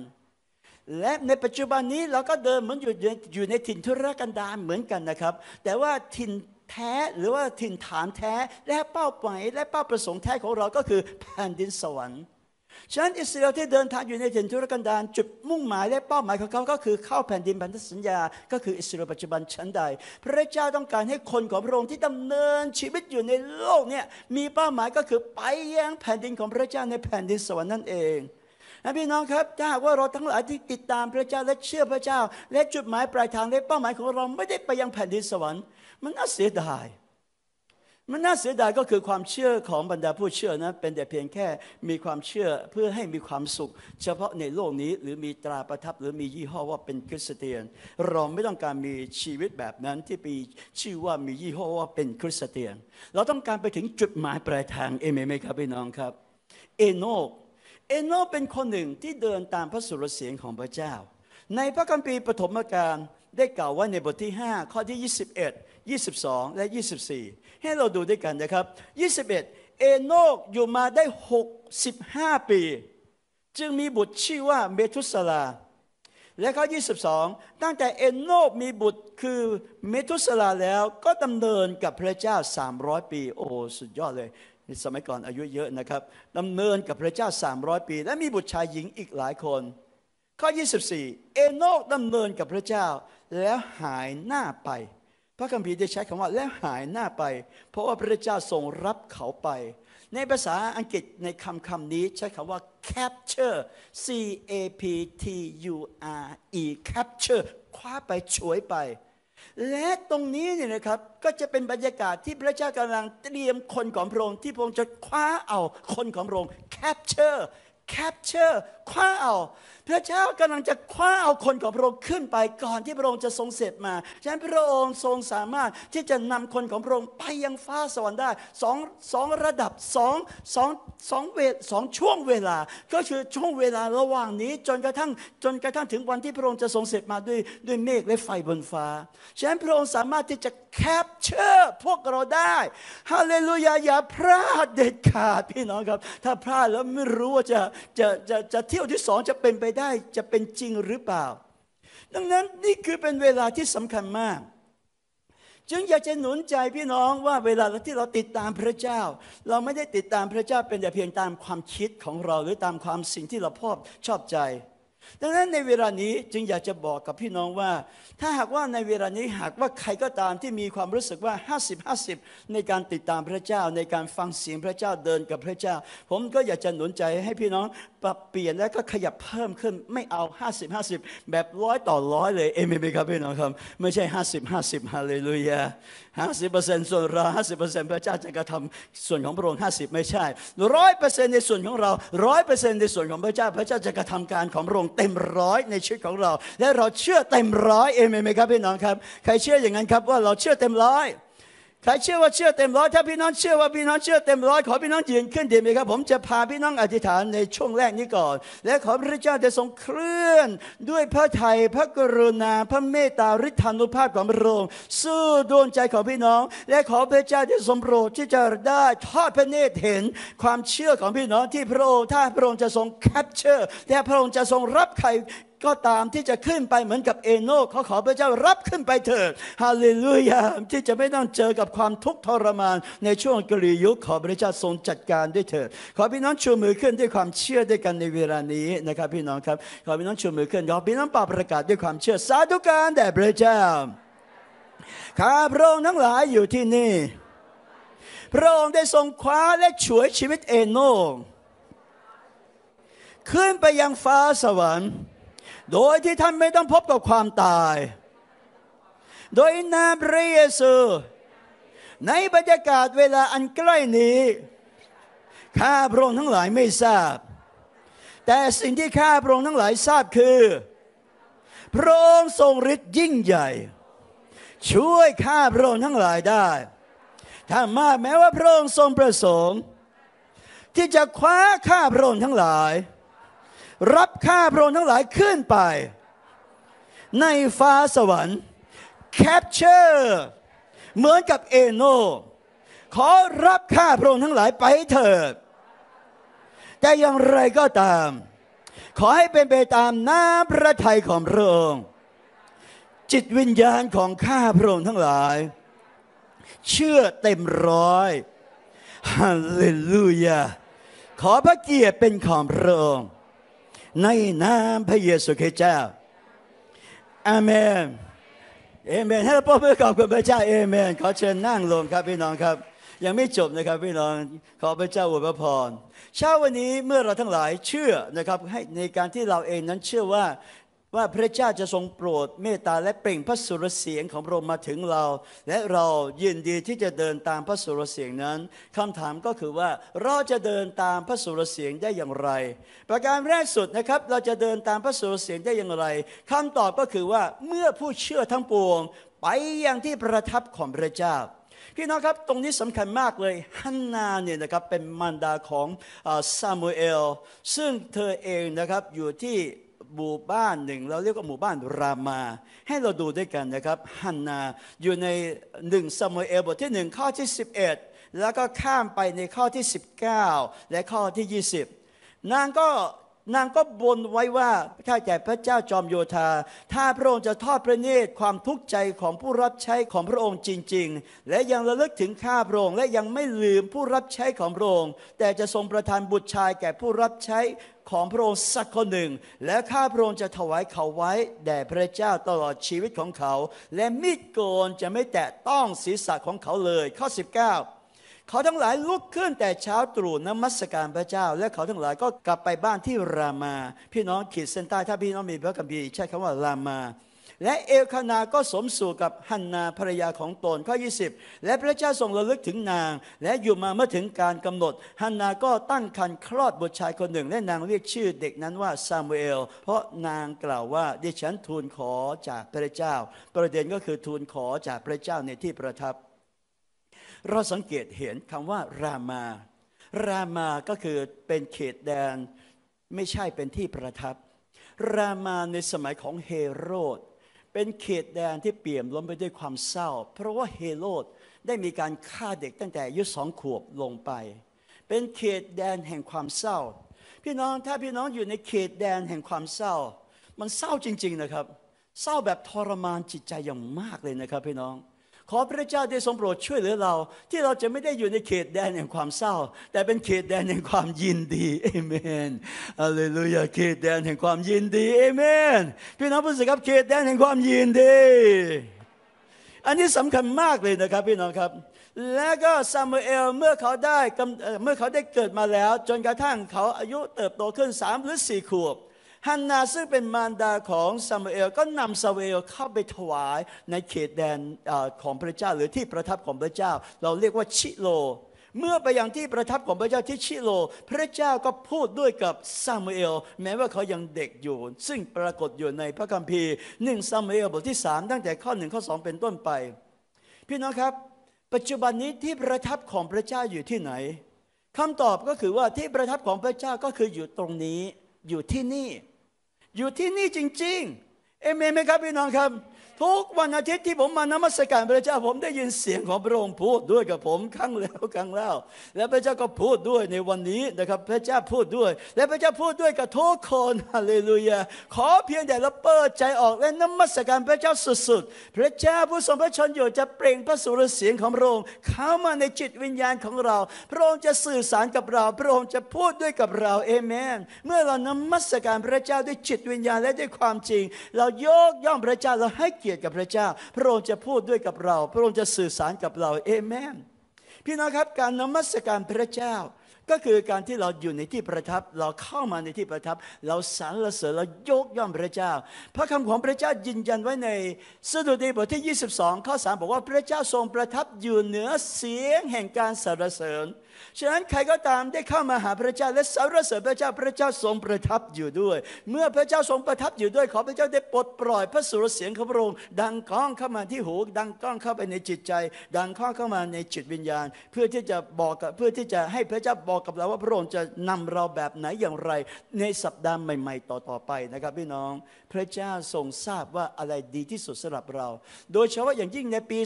และในปัจจุบันนี้เราก็เดินเหมือนอยู่อยู่ในถิ่นทุรกันดารเหมือนกันนะครับ แต่ว่าถิ่นแท้หรือว่าถิ่นฐานแท้และเป้าหมายและเป้าประสงค์แท้ของเราก็คือแผ่นดินสวรรค์ฉะนั้นอิสราเอลที่เดินทางอยู่ในถิ่นทุรกันดารจุดมุ่งหมายและเป้าหมายของเขาก็คือเข้าแผ่นดินพันธสัญญาก็คืออิสราเอลปัจจุบันชั้นใด พระเจ้าต้องการให้คนของพระองค์ที่ดำเนินชีวิตอยู่ในโลกเนี่ยมีเป้าหมายก็คือไปยังแผ่นดินของพระเจ้าในแผ่นดินสวรรค์นั่นเองนะพี่น้องครับถ้าหากว่าเราทั้งหลายที่ติดตามพระเจ้าและเชื่อพระเจ้า และจุดหมายปลายทางและเป้าหมายของเรา ไม่ได้ไปยังแผ่นดินสวรรค์ มันน่าเสียดายมันน่าเสียดายก็คือความเชื่อของบรรดาผู้เชื่อนะเป็นแต่เพียงแค่มีความเชื่อเพื่อให้มีความสุข เฉพาะในโลกนี้หรือมีตราประทับหรือมียี่ห้อว่าเป็นคริสเตียน เราไม่ต้องการมีชีวิตแบบนั้นที่มีชื่อว่ามียี่ห้อว่าเป็นคริสเตียน เราต้องการไปถึงจุดหมายปลายทางเอเมนไหมครับ พี่น้องครับ เอโนกเอโนเป็นคนหนึ่งที่เดินตามพระสุรเสียงของพระเจ้า ในพระคัมภีร์ปฐมกาลได้กล่าวว่าในบทที่ 5 ข้อที่ 21 22 และ 24 ให้เราดูด้วยกันนะครับ 21 เอโนกอยู่มาได้ 65 ปี จึงมีบุตรชื่อว่าเมทุสลา และข้อ 22 ตั้งแต่เอโนกมีบุตรคือเมทุสลาแล้วก็ดำเนินกับพระเจ้า 300 ปีโอ้ สุดยอดเลยนสมัยก่อนอายุเยอะนะครับดำเนินกับพระเจ้า 300 ปี และมีบุตรชายหญิงอีกหลายคน ข้อ 24 เอโนกดำเนินกับพระเจ้าแล้วหายหน้าไป พระคัมภีร์ได้ใช้คำว่าแล้วหายหน้าไป เพราะว่าพระเจ้าทรงรับเขาไป ในภาษาอังกฤษในคำคำนี้ใช้คำว่า capture c a p t u r e capture คว้าไปฉวยไปและตรงนี้เนี่ยนะครับ ก็จะเป็นบรรยากาศที่พระเจ้ากำลังเตรียมคนของพระองค์ที่พระองค์จะคว้าเอาคนของพระองค์ capture capture คว้าเอาพระเจ้ากำลังจะคว้าเอาคนของพระองค์ขึ้นไปก่อนที่พระองค์จะทรงเสร็จมาฉะนั้นพระองค์ทรงสามารถที่จะนำคนของพระองค์ไปยังฟ้าสวรรค์ได้สองสองระดับสองสองสองเวสองช่วงเวลา ก็คือช่วงเวลาระหว่างนี้ จนกระทั่งจนกระทั่งถึงวันที่พระองค์จะทรงเสร็จมาด้วย ด้วยเมฆและไฟบนฟ้าฉะนั้นพระองค์สามารถที่จะ capture พวกเราได้ฮาเลลูยาอย่าพลาดเด็ดขาดพี่น้องครับ ถ้าพลาดแล้วไม่รู้ว่าจะจะจะจะเที่ยวที่สองจะเป็นไปได้จะเป็นจริงหรือเปล่า ดังนั้นนี่คือเป็นเวลาที่สำคัญมาก จึงอยากจะหนุนใจพี่น้องว่าเวลาที่เราติดตามพระเจ้า เราไม่ได้ติดตามพระเจ้า เป็นแต่เพียงตามความคิดของเราหรือตามความสิ่งที่เราชอบชอบใจดังนั้นในเวลานี้จึงอยากจะบอกกับพี่น้องว่า ถ้าหากว่าในเวลานี้หากว่าใครก็ตามที่มีความรู้สึกว่า 50 50 ในการติดตามพระเจ้าในการฟังเสียงพระเจ้าเดินกับพระเจ้า ผมก็อยากจะหนุนใจให้พี่น้องปรับเปลี่ยนและก็ขยับเพิ่มขึ้นไม่เอา 50 50 แบบร้อยต่อร้อยเลยเอเมนไหมครับพี่น้องครับไม่ใช่ 50 50ฮาเลลูยา50%ส่วนเรา50%พระเจ้าจะกระทำส่วนของพระองค์50 ไม่ใช่100%ในส่วนของเรา100%ในส่วนของพระเจ้าพระเจ้าจะกระทำการของพระองเต็มร้อยในชีวิตของเรา และเราเชื่อเต็มร้อยเอเมนไหมครับพี่น้องครับ ใครเชื่ออย่างนั้นครับว่าเราเชื่อเต็มร้อยใครเชื่อว่าเชื่อเต็มร้อยถ้าพี่น้องเชื่อว่าพี่น้องเชื่อเต็มร้อยขอพี่น้องยืนขึ้นดีไหมครับผมจะพาพี่น้องอธิษฐานในช่วงแรกนี้ก่อน และขอพระเจ้าจะทรงเคลื่อน ด้วยพระไทยพระกรุณาพระเมตตาฤทธานุภาพของพระองค์สู้ดวงใจของพี่น้อง และขอพระเจ้าจะทรงโปรดที่จะได้ทอดพระเนตรเห็น ความเชื่อของพี่น้องที่พระองค์ถ้าพระองค์จะทรงแคปเจอร์และพระองค์จะทรงรับใครก็ตามที่จะขึ้นไปเหมือนกับเอโนกเขาขอพระเจ้ารับขึ้นไปเถิดฮาเลลูยาที่จะไม่ต้องเจอกับความทุกข์ทรมาน ในช่วงกรียุคขอพระเจ้าทรงจัดการด้วยเถิดขอพี่น้องชูมือขึ้นด้วยความเชื่อด้วยกันในเวลานี้ นะครับ พี่น้องครับขอพี่น้องชูมือขึ้นขอพี่น้องปาประกาศด้วยความเชื่อสาธุการแด่พระเจ้าข้าพระองค์ทั้งหลายอยู่ที่นี่พระองค์ได้ทรงคว้าและฉวยชีวิตเอโนขึ้นไปยังฟ้าสวรรค์โดยที่ท่านไม่ต้องพบกับความตาย โดยนามพระเยซู ในบรรยากาศเวลาอันใกล้นี้ ข้าพระองค์ทั้งหลายไม่ทราบ แต่สิ่งที่ข้าพระองค์ทั้งหลายทราบคือพระองค์ทรงฤทธิ์ยิ่งใหญ่ ช่วยข้าพระองค์ทั้งหลายได้ ถ้ามาแม้ว่าพระองค์ทรงประสงค์ ที่จะคว้าข้าพระองค์ทั้งหลายรับข้าพระองค์ทั้งหลายขึ้นไป ในฟ้าสวรรค์แคปเจอร์เหมือนกับเอโน ขอรับข้าพระองค์ทั้งหลายไปเถิดแต่อย่างไรก็ตาม ขอให้เป็นไปตามน้ำพระทัยของพระองค์จิตวิญญาณของข้าพระองค์ทั้งหลาย เชื่อเต็มร้อยฮาเลลูยาขอพระเกียรติเป็นของพระองในนามพระเยซูคริสต์เจ้า อาเมนเอเมนให้เราพบเพื่อขอบคุณพระเจ้าเอเมน ขอเชิญนั่งลงครับพี่น้องครับ ยังไม่จบนะครับพี่น้อง ขอพระเจ้าอวยพร เช้าวันนี้เมื่อเราทั้งหลายเชื่อนะครับ ให้ในการที่เราเองนั้นเชื่อว่าว่าพระเจ้าจะทรงโปรดเมตตาและเปล่งพระสุรเสียงของพระองค์มาถึงเรา และเรายินดีที่จะเดินตามพระสุรเสียงนั้น คำถามก็คือว่าเราจะเดินตามพระสุรเสียงได้อย่างไร ประการแรกสุดนะครับเราจะเดินตามพระสุรเสียงได้อย่างไร คำตอบก็คือว่าเมื่อผู้เชื่อทั้งปวงไปยังที่ประทับของพระเจ้า พี่น้องครับตรงนี้สำคัญมากเลยฮันนาเนี่ยนะครับเป็นมารดาของซามูเอล ซึ่งเธอเองนะครับอยู่ที่หมู่บ้านหนึ่งเราเรียกว่าหมู่บ้านรามา ให้เราดูด้วยกันนะครับฮันนาอยู่ในหนึ่งสมุเอลบทที่หนึ่งข้อที่ 11 แล้วก็ข้ามไปในข้อที่ 19 และข้อที่ 20 นางก็นางก็บนไว้ว่าข้าแต่พระเจ้าจอมโยธาถ้าพระองค์จะทอดพระเนตรความทุกข์ใจของผู้รับใช้ของพระองค์จริง ๆ และยังระลึกถึงข้าพระองค์และยังไม่ลืมผู้รับใช้ของพระองค์แต่จะทรงประทานบุตรชายแก่ผู้รับใช้ของพระองค์สักคนหนึ่ง และข้าพระองค์จะถวายเขาไว้แด่พระเจ้าตลอดชีวิตของเขา และมีดโกนจะไม่แตะต้องศีรษะของเขาเลย ข้อ 19 เขาทั้งหลายลุกขึ้นแต่เช้าตรู่นมัสการพระเจ้า และเขาทั้งหลายก็กลับไปบ้านที่รามา พี่น้องขีดเส้นใต้ถ้าพี่น้องมีพระคัมภีร์ใช้คำว่ารามาและเอลคานา ก็สมสู่กับ ฮันนาภรรยาของตนข้อ 20 และพระเจ้าทรงระลึกถึงนาง และอยู่มาเมื่อถึงการกำหนด ฮันนา ก็ตั้งครรภ์คลอดบุตรชายคนหนึ่งและนางเรียกชื่อเด็กนั้นว่าซามูเอลเพราะนางกล่าวว่า ดิฉันทูลขอจากพระเจ้า ประเด็นก็คือทูลขอจากพระเจ้าในที่ประทับ เราสังเกตเห็นคำว่า รามา รามาก็คือเป็นเขตแดนไม่ใช่เป็นที่ประทับ รามาในสมัยของเฮโรดเป็นเขตแดนที่เปี่ยมล้นไปด้วยความเศร้า เพราะว่าเฮโรดได้มีการฆ่าเด็กตั้งแต่อายุสองขวบลงไป เป็นเขตแดนแห่งความเศร้า พี่น้องถ้าพี่น้องอยู่ในเขตแดนแห่งความเศร้า มันเศร้าจริง ๆนะครับ เศร้าแบบทรมานจิตใจอย่างมากเลยนะครับ พี่น้องขอพระเจ้าได้ทรงโปรดช่วยเหลือเรา ที่เราจะไม่ได้อยู่ในเขตแดนแห่งความเศร้า แต่เป็นเขตแดนแห่งความยินดีเอเมนอาเลลูยาเขตแดนแห่งความยินดีเอเมนพี่น้องผู้ศิครับเขตแดนแห่งความยินดี อันนี้สำคัญมากเลยนะครับ พี่น้องครับ และก็ซามูเอลเมื่อเขาได้เมื่อเขาได้เกิดมาแล้ว จนกระทั่งเขาอายุเติบโตขึ้นสามหรือสี่ขวบฮันนาซึ่งเป็นมารดาของซามูเอล ก็นำซามูเอลเข้าไปถวายในเขตแดนของพระเจ้าหรือที่ประทับของพระเจ้า เราเรียกว่าชิโล เมื่อไปอยังที่ประทับของพระเจ้าที่ชิโล พระเจ้าก็พูดด้วยกับซามูเอลแม้ว่าเขายังเด็กอยู่ซึ่งปรากฏอยู่ในพระคัมภีร์หนึ่งซามูเอล บทที่สามตั้งแต่ข้อหนึ่งข้อสองเป็นต้นไปพี่น้องครับปัจจุบันนี้ที่ประทับของพระเจ้าอยู่ที่ไหนคำตอบก็คือว่าที่ประทับของพระเจ้าก็คืออยู่ตรงนี้อยู่ที่นี่อยู่ที่นี่จริงๆ เอเมนไหมครับพี่น้องครับทุกวันอาทิตย์ที่ผมมานมัสการพระเจ้าผมได้ยินเสียงของพระองค์พูดด้วยกับผมครั้งแล้วครั้งเล่า และพระเจ้าก็พูดด้วยในวันนี้นะครับ พระเจ้าพูดด้วยและพระเจ้าพูดด้วยกับทุกคนฮาเลลูยาขอเพียงแต่เราเปิดใจออกและนมัสการพระเจ้าสุดๆ พระเจ้าผู้ทรงพระชนอยู่จะเปล่งพระสุรเสียงของพระองค์เข้ามาในจิตวิญญาณของเรา พระองค์จะสื่อสารกับเราพระองค์จะพูดด้วยกับเราเอเมน เมื่อเรานมัสการพระเจ้าด้วยจิตวิญญาณและด้วยความจริง เรายกย่องพระเจ้าเราให้เกียรติยรติกับพระเจ้าพระองค์จะพูดด้วยกับเรา พระองค์จะสื่อสารกับเราเอเมนพี่น้องครับการนมัสการพระเจ้า ก็คือการที่เราอยู่ในที่ประทับ เราเข้ามาในที่ประทับ เราสรรเสริญเรายกย่องพระเจ้า พระคำของพระเจ้ายืนยันไว้ใน สดุดีบทที่ 22 ข้อ 3 บอกว่าพระเจ้าทรงประทับอยู่เหนือเสียง แห่งการสรรเสริญฉะนั้นใครก็ตามได้เข้ามาหาพระเจ้าและสรรเสริญพระเจ้าพระเจ้าทรงประทับอยู่ด้วย เมื่อพระเจ้าทรงประทับอยู่ด้วยขอพระเจ้าได้ปลดปล่อย พระสุรเสียงของพระองค์ดังก้องเข้ามาที่หูดังก้องเข้าไปในจิตใจ ดังข้องเข้ามาในจิตวิญญาณ เพื่อที่จะบอกกับเพื่อที่จะให้พระเจ้าบอกกับเราว่าพระองค์จะนำเราแบบไหนอย่างไร ในสัปดาห์ใหม่ ๆต่อๆไปนะครับ พี่น้องพระเจ้าทรงทราบว่าอะไรดีที่สุดสำหรับเรา โดยเฉพาะอย่างยิ่งในปี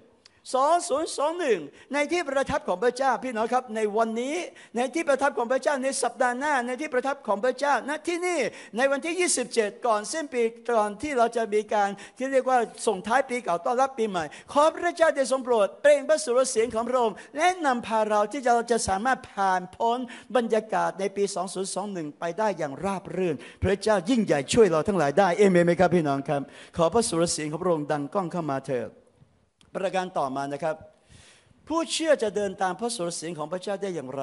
2021 2021 ในที่ประทับของพระเจ้าพี่น้องครับ ในวันนี้ในที่ประทับของพระเจ้าในสัปดาห์หน้า ในที่ประทับของพระเจ้าณที่นี่ในวันที่ 27 ก่อนสิ้นปีก่อนที่เราจะมีการที่เรียกว่าส่งท้ายปีเก่าต้อนรับปีใหม่ ขอพระเจ้าได้ทรงโปรดเปล่งพระสุรเสียงของพระองค์และนำพาเราที่เราจะสามารถผ่านพ้นบรรยากาศในปี 2021 ไปได้อย่างราบรื่น พระเจ้ายิ่งใหญ่ช่วยเราทั้งหลายได้เอเมนไหมครับพี่น้องครับขอพระสุรเสียงของพระองค์ดังก้องเข้ามาเถิดประการต่อมานะครับ ผู้เชื่อจะเดินตามพระสุรเสียงของพระเจ้าได้อย่างไร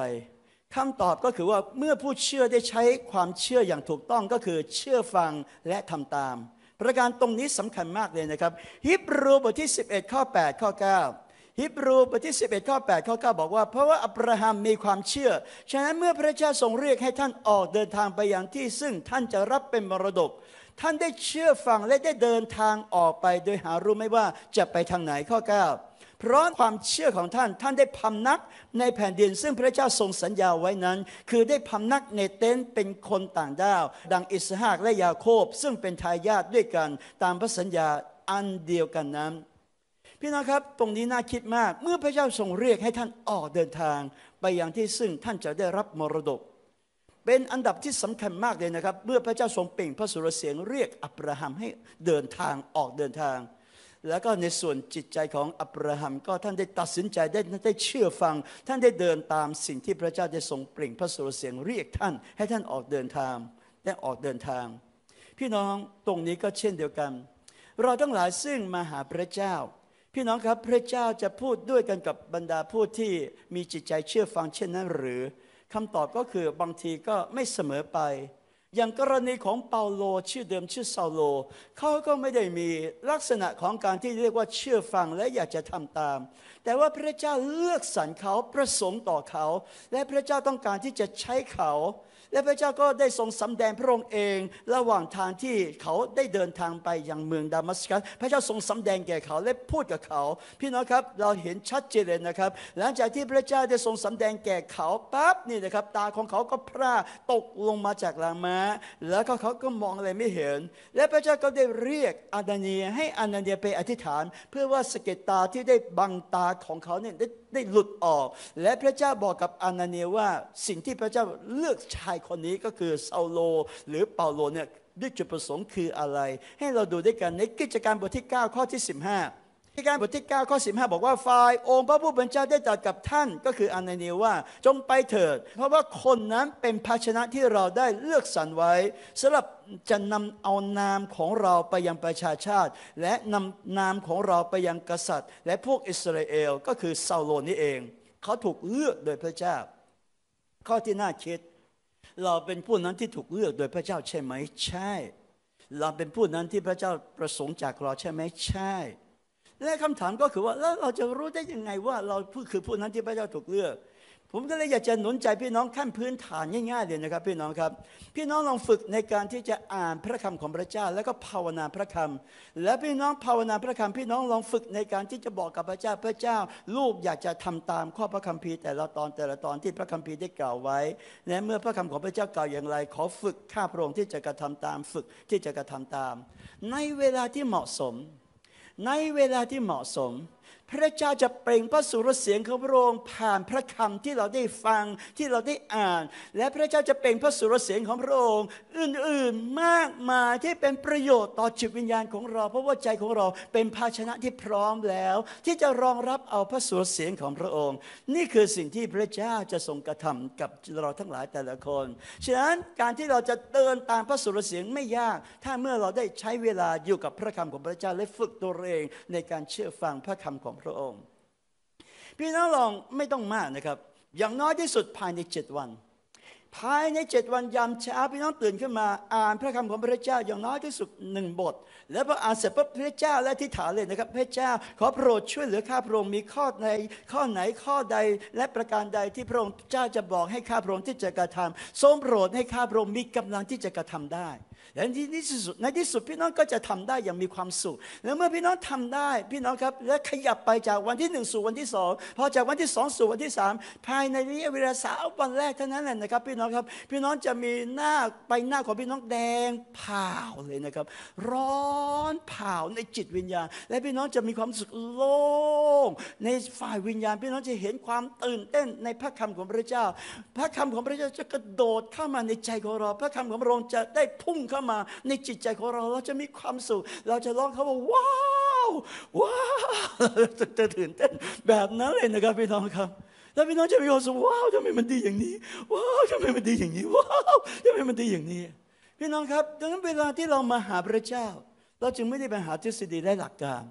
คำตอบก็คือว่าเมื่อผู้เชื่อได้ใช้ความเชื่ออย่างถูกต้องก็คือเชื่อฟังและทำตาม ประการตรงนี้สำคัญมากเลยนะครับฮิบรูบทที่ 11ข้อ8ข้อ9ฮิบรูบทที่11ข้อ8ข้อ9บอกว่า เพราะว่าอับราฮัมมีความเชื่อฉะนั้นเมื่อพระเจ้าทรงเรียกให้ท่านออกเดินทางไปอย่างที่ซึ่งท่านจะรับเป็นมรดกท่านได้เชื่อฟังและได้เดินทางออกไปโดยหารู้ไม่ว่า จะไปทางไหนข้อ9เพราะความเชื่อของท่านท่านได้พำนักในแผ่นดินซึ่งพระเจ้าทรงสัญญาไว้นั้น คือได้พำนักในเต็นท์เป็นคนต่างด้าว ดังอิสหากและยาโคบซึ่งเป็นทายาทด้วยกันตามพระสัญญาอันเดียวกันนั้น พี่น้องครับตรงนี้น่าคิดมากเมื่อพระเจ้าทรงเรียกให้ท่านออกเดินทาง ไปอย่างที่ซึ่งท่านจะได้รับมรดกเป็นอันดับที่สำคัญมากเลยนะครับ เมื่อพระเจ้าทรงเปล่งพระสุรเสียงเรียกอับราฮัมให้เดินทางออกเดินทาง แล้วก็ในส่วนจิตใจของอับราฮัมก็ท่านได้ตัดสินใจได้ได้เชื่อฟัง ท่านได้เดินตามสิ่งที่พระเจ้าได้ทรงเปล่งพระสุรเสียงเรียกท่าน ให้ท่านออกเดินทางได้ออกเดินทาง พี่น้องตรงนี้ก็เช่นเดียวกัน เราทั้งหลายซึ่งมาหาพระเจ้า พี่น้องครับพระเจ้าจะพูดด้วยกันกับบรรดาผู้ที่มีจิตใจเชื่อฟังเช่นนั้นหรือคำตอบก็คือบางทีก็ไม่เสมอไป อย่างกรณีของเปาโลชื่อเดิมชื่อซาโล เขาก็ไม่ได้มีลักษณะของการที่เรียกว่าเชื่อฟังและอยากจะทำตาม แต่ว่าพระเจ้าเลือกสรรเขาประสงค์ต่อเขา และพระเจ้าต้องการที่จะใช้เขาและพระเจ้าก็ได้ทรงสำแดงพระองค์เองระหว่างทางที่เขาได้เดินทางไปยังเมืองดามัสกัสพระเจ้าทรงสำแดงแก่เขาและพูดกับเขา พี่น้องครับเราเห็นชัดเจนเลยนะครับ หลังจากที่พระเจ้าได้ทรงสำแดงแก่เขาปั๊บนี่นะครับ ตาของเขาก็พร่าตกลงมาจากหลังม้า แล้วเขาก็มองอะไรไม่เห็น และพระเจ้าก็ได้เรียกอานาเนีย ให้อานาเนียไปอธิษฐาน เพื่อว่าสเก็ตาที่ได้บังตาของเขาเนี่ยได้ได้หลุดออก และพระเจ้าบอกกับอานาเนียว่าสิ่งที่พระเจ้าเลือกชายคนนี้ก็คือซาโลหรือเปาโลเนี่ยด้วยจุดประสงค์คืออะไร ให้เราดูด้วยกันในกิจการบทที่9ข้อที่15การบทที่9ข้อ15 บอกว่าฝ่ายองค์ พระผู้เป็นเจ้าได้จัดกับท่าน ก็คืออันนาเนียว่าจงไปเถิด เพราะว่าคนนั้นเป็นภาชนะที่เราได้เลือกสรรไว้สำหรับจะนำเอานามของเราไปยังประชาชาติ และนำนามของเราไปยังกษัตริย์ และพวกอิสราเอลก็คือซาโลนี่เองเขาถูกเลือกโดยพระเจ้า ข้อที่น่าคิด เราเป็นผู้นั้นที่ถูกเลือกโดยพระเจ้าใช่ไหมใช่ เราเป็นผู้นั้นที่พระเจ้าประสงค์จากเราใช่ไหมใช่และคำถามก็คือว่าแล้วเราจะรู้ได้ยังไงว่าเราผู้คือผู้นั้นที่พระเจ้าถูกเลือก ผมก็เลยอยากจะหนุนใจพี่น้องขั้นพื้นฐานง่ายๆเลยนะครับพี่น้องครับพี่น้องลองฝึกในการที่จะอ่านพระคำของพระเจ้า แล้วก็ภาวนาพระคำและพี่น้องภาวนาพระคำพี่น้องลองฝึกในการที่จะบอกกับพระเจ้าพระเจ้าลูกอยากจะทำตามข้อพระคัมภีร์ แต่ละตอนแต่ละตอนที่พระคัมภีร์ได้กล่าวไว้และเมื่อพระคำของพระเจ้ากล่าวอย่างไร ขอฝึกข้าพระองค์ที่จะกระทำตามฝึกที่จะกระทำตาม ในเวลาที่เหมาะสมในเวลาที่เหมาะสมพระเจ้าจะเปล่งพระสุรเสียงของพระองค์ผ่านพระคำที่เราได้ฟังที่เราได้อ่าน และพระเจ้าจะเปล่งพระสุรเสียงของพระองค์อื่นๆมากมายที่เป็นประโยชน์ต่อจิตวิญญาณของเราเพราะว่าใจของเราเป็นภาชนะที่พร้อมแล้ว ที่จะรองรับเอาพระสุรเสียงของพระองค์ นี่คือสิ่งที่พระเจ้าจะทรงกระทำกับเราทั้งหลายแต่ละคนฉะนั้นการที่เราจะเดินตามพระสุรเสียงไม่ยาก ถ้าเมื่อเราได้ใช้เวลาอยู่กับพระคำของพระเจ้าและฝึกตัวเองในการเชื่อฟังพระคำของพระองค์ พี่น้องลองไม่ต้องมากนะครับ อย่างน้อยที่สุดภายในเจ็ดวัน ภายในเจ็ดวันยามเช้าพี่น้องตื่นขึ้นมาอ่านพระคำของพระเจ้าอย่างน้อยที่สุดหนึ่งบท แล้วพออ่านเสร็จปุ๊บพระเจ้าและทิฏฐานเลยนะครับ พระเจ้าขอโปรดช่วยเหลือข้าพระองค์มีข้อในข้อไหนข้อใดและประการใดที่พระองค์เจ้าจะบอกให้ข้าพระองค์ที่จะกระทำทรงโปรดให้ข้าพระองค์มีกำลังที่จะกระทำได้และที่สุดในที่สุดพี่น้องก็จะทำได้อย่างมีความสุขและเมื่อพี่น้องทำได้พี่น้องครับและขยับไปจากวันที่หนึ่งสู่วันที่สองพอจากวันที่สองสู่วันที่สามภายในระยะเวลาสามวันแรกเท่านั้นแหละนะครับพี่น้องครับ พี่น้องจะมีหน้าไปหน้าของพี่น้องแดงเผาเลยนะครับ ร้อนเผาในจิตวิญญาณ และพี่น้องจะมีความสุขโล่งในฝ่ายวิญญาณ พี่น้องจะเห็นความตื่นเต้นในพระคำของพระเจ้า พระคำของพระเจ้าจะกระโดดเข้ามาในใจของเรา พระคำของพระองค์จะได้พุ่งเข้ามาในจิตใจของเราเราจะมีความสุขเราจะร้องเขาว่า ว้าว ว้าวจะตื่นเต้นแบบนั้นเลยนะครับพี่น้องครับ แล้วพี่น้องจะมีความสุขว้าวทำไมมันดีอย่างนี้ว้าวทำไมมันดีอย่างนี้ว้าวทำไมมันดีอย่างนี้ พี่น้องครับดังนั้นเวลาที่เรามาหาพระเจ้า เราจึงไม่ได้ไปหาทฤษฎีและหลักการ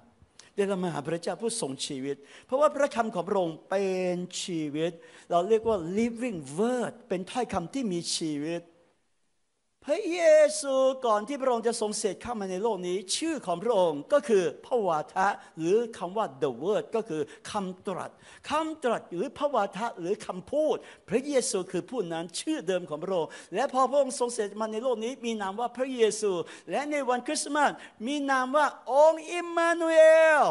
แต่เรามาหาพระเจ้าผู้ทรงชีวิต เพราะว่าพระคำของพระองค์เป็นชีวิต เราเรียกว่า living word เป็นถ้อยคำที่มีชีวิตฮ้ยเยซูก่อนที่พระองค์จะทรงเสด็จเข้ามาในโลกนี้ ชื่อของพระองค์ก็คือพระวาทะหรือคำว่า the word ก็คือคำตรัส คำตรัสหรือพระวาทะหรือคำพูด พระเยซูคือผู้นั้นชื่อเดิมของพระองค์และพอพระองค์ทรงเสด็จมาในโลกนี้ มีนามว่าพระเยซู และในวันคริสต์มาสมีนามว่าองค์อิมมานูเอล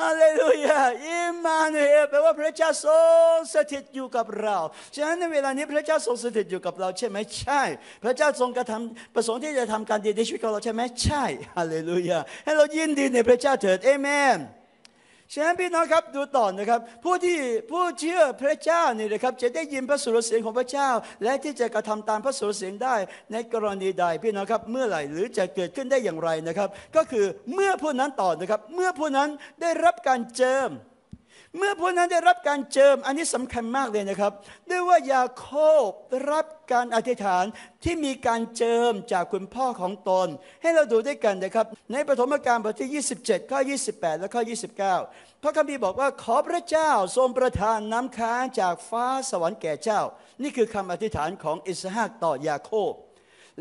ฮาเลลูยาอิมานูเอลแปลว่าพระเจ้าทรงสถิตอยู่กับเราฉะนั้นในเวลานี้พระเจ้าทรงสถิตอยู่กับเราใช่ไหมใช่ พระเจ้าทรงกระทำประสงค์ที่จะทำการดีในชีวิตของเราใช่ไหมใช่ฮาเลลูยาให้เรายินดีในพระเจ้าเถิดเอเมนฉะนั้นพี่น้องครับดูต่อนะครับ ผู้ที่ผู้เชื่อพระเจ้านี่นะครับ จะได้ยินพระสุรเสียงของพระเจ้า และที่จะกระทำตามพระสุรเสียงได้ ในกรณีใดพี่น้องครับเมื่อไหร่หรือจะเกิดขึ้นได้อย่างไรนะครับ ก็คือเมื่อผู้นั้นต่อนะครับ เมื่อผู้นั้นได้รับการเจิมเมื่อพวกนั้นได้รับการเจิม อันนี้สำคัญมากเลยนะครับ ด้วยว่ายาโคบรับการอธิษฐานที่มีการเจิมจากคุณพ่อของตน ให้เราดูด้วยกันนะครับ ในปฐมกาลบทที่ 27ข้อ28 และข้อ29พระคัมภีร์บอกว่าขอพระเจ้าทรงประทานน้ำค้างจากฟ้าสวรรค์แก่เจ้า นี่คือคำอธิษฐานของอิสหักต่อยาโคบ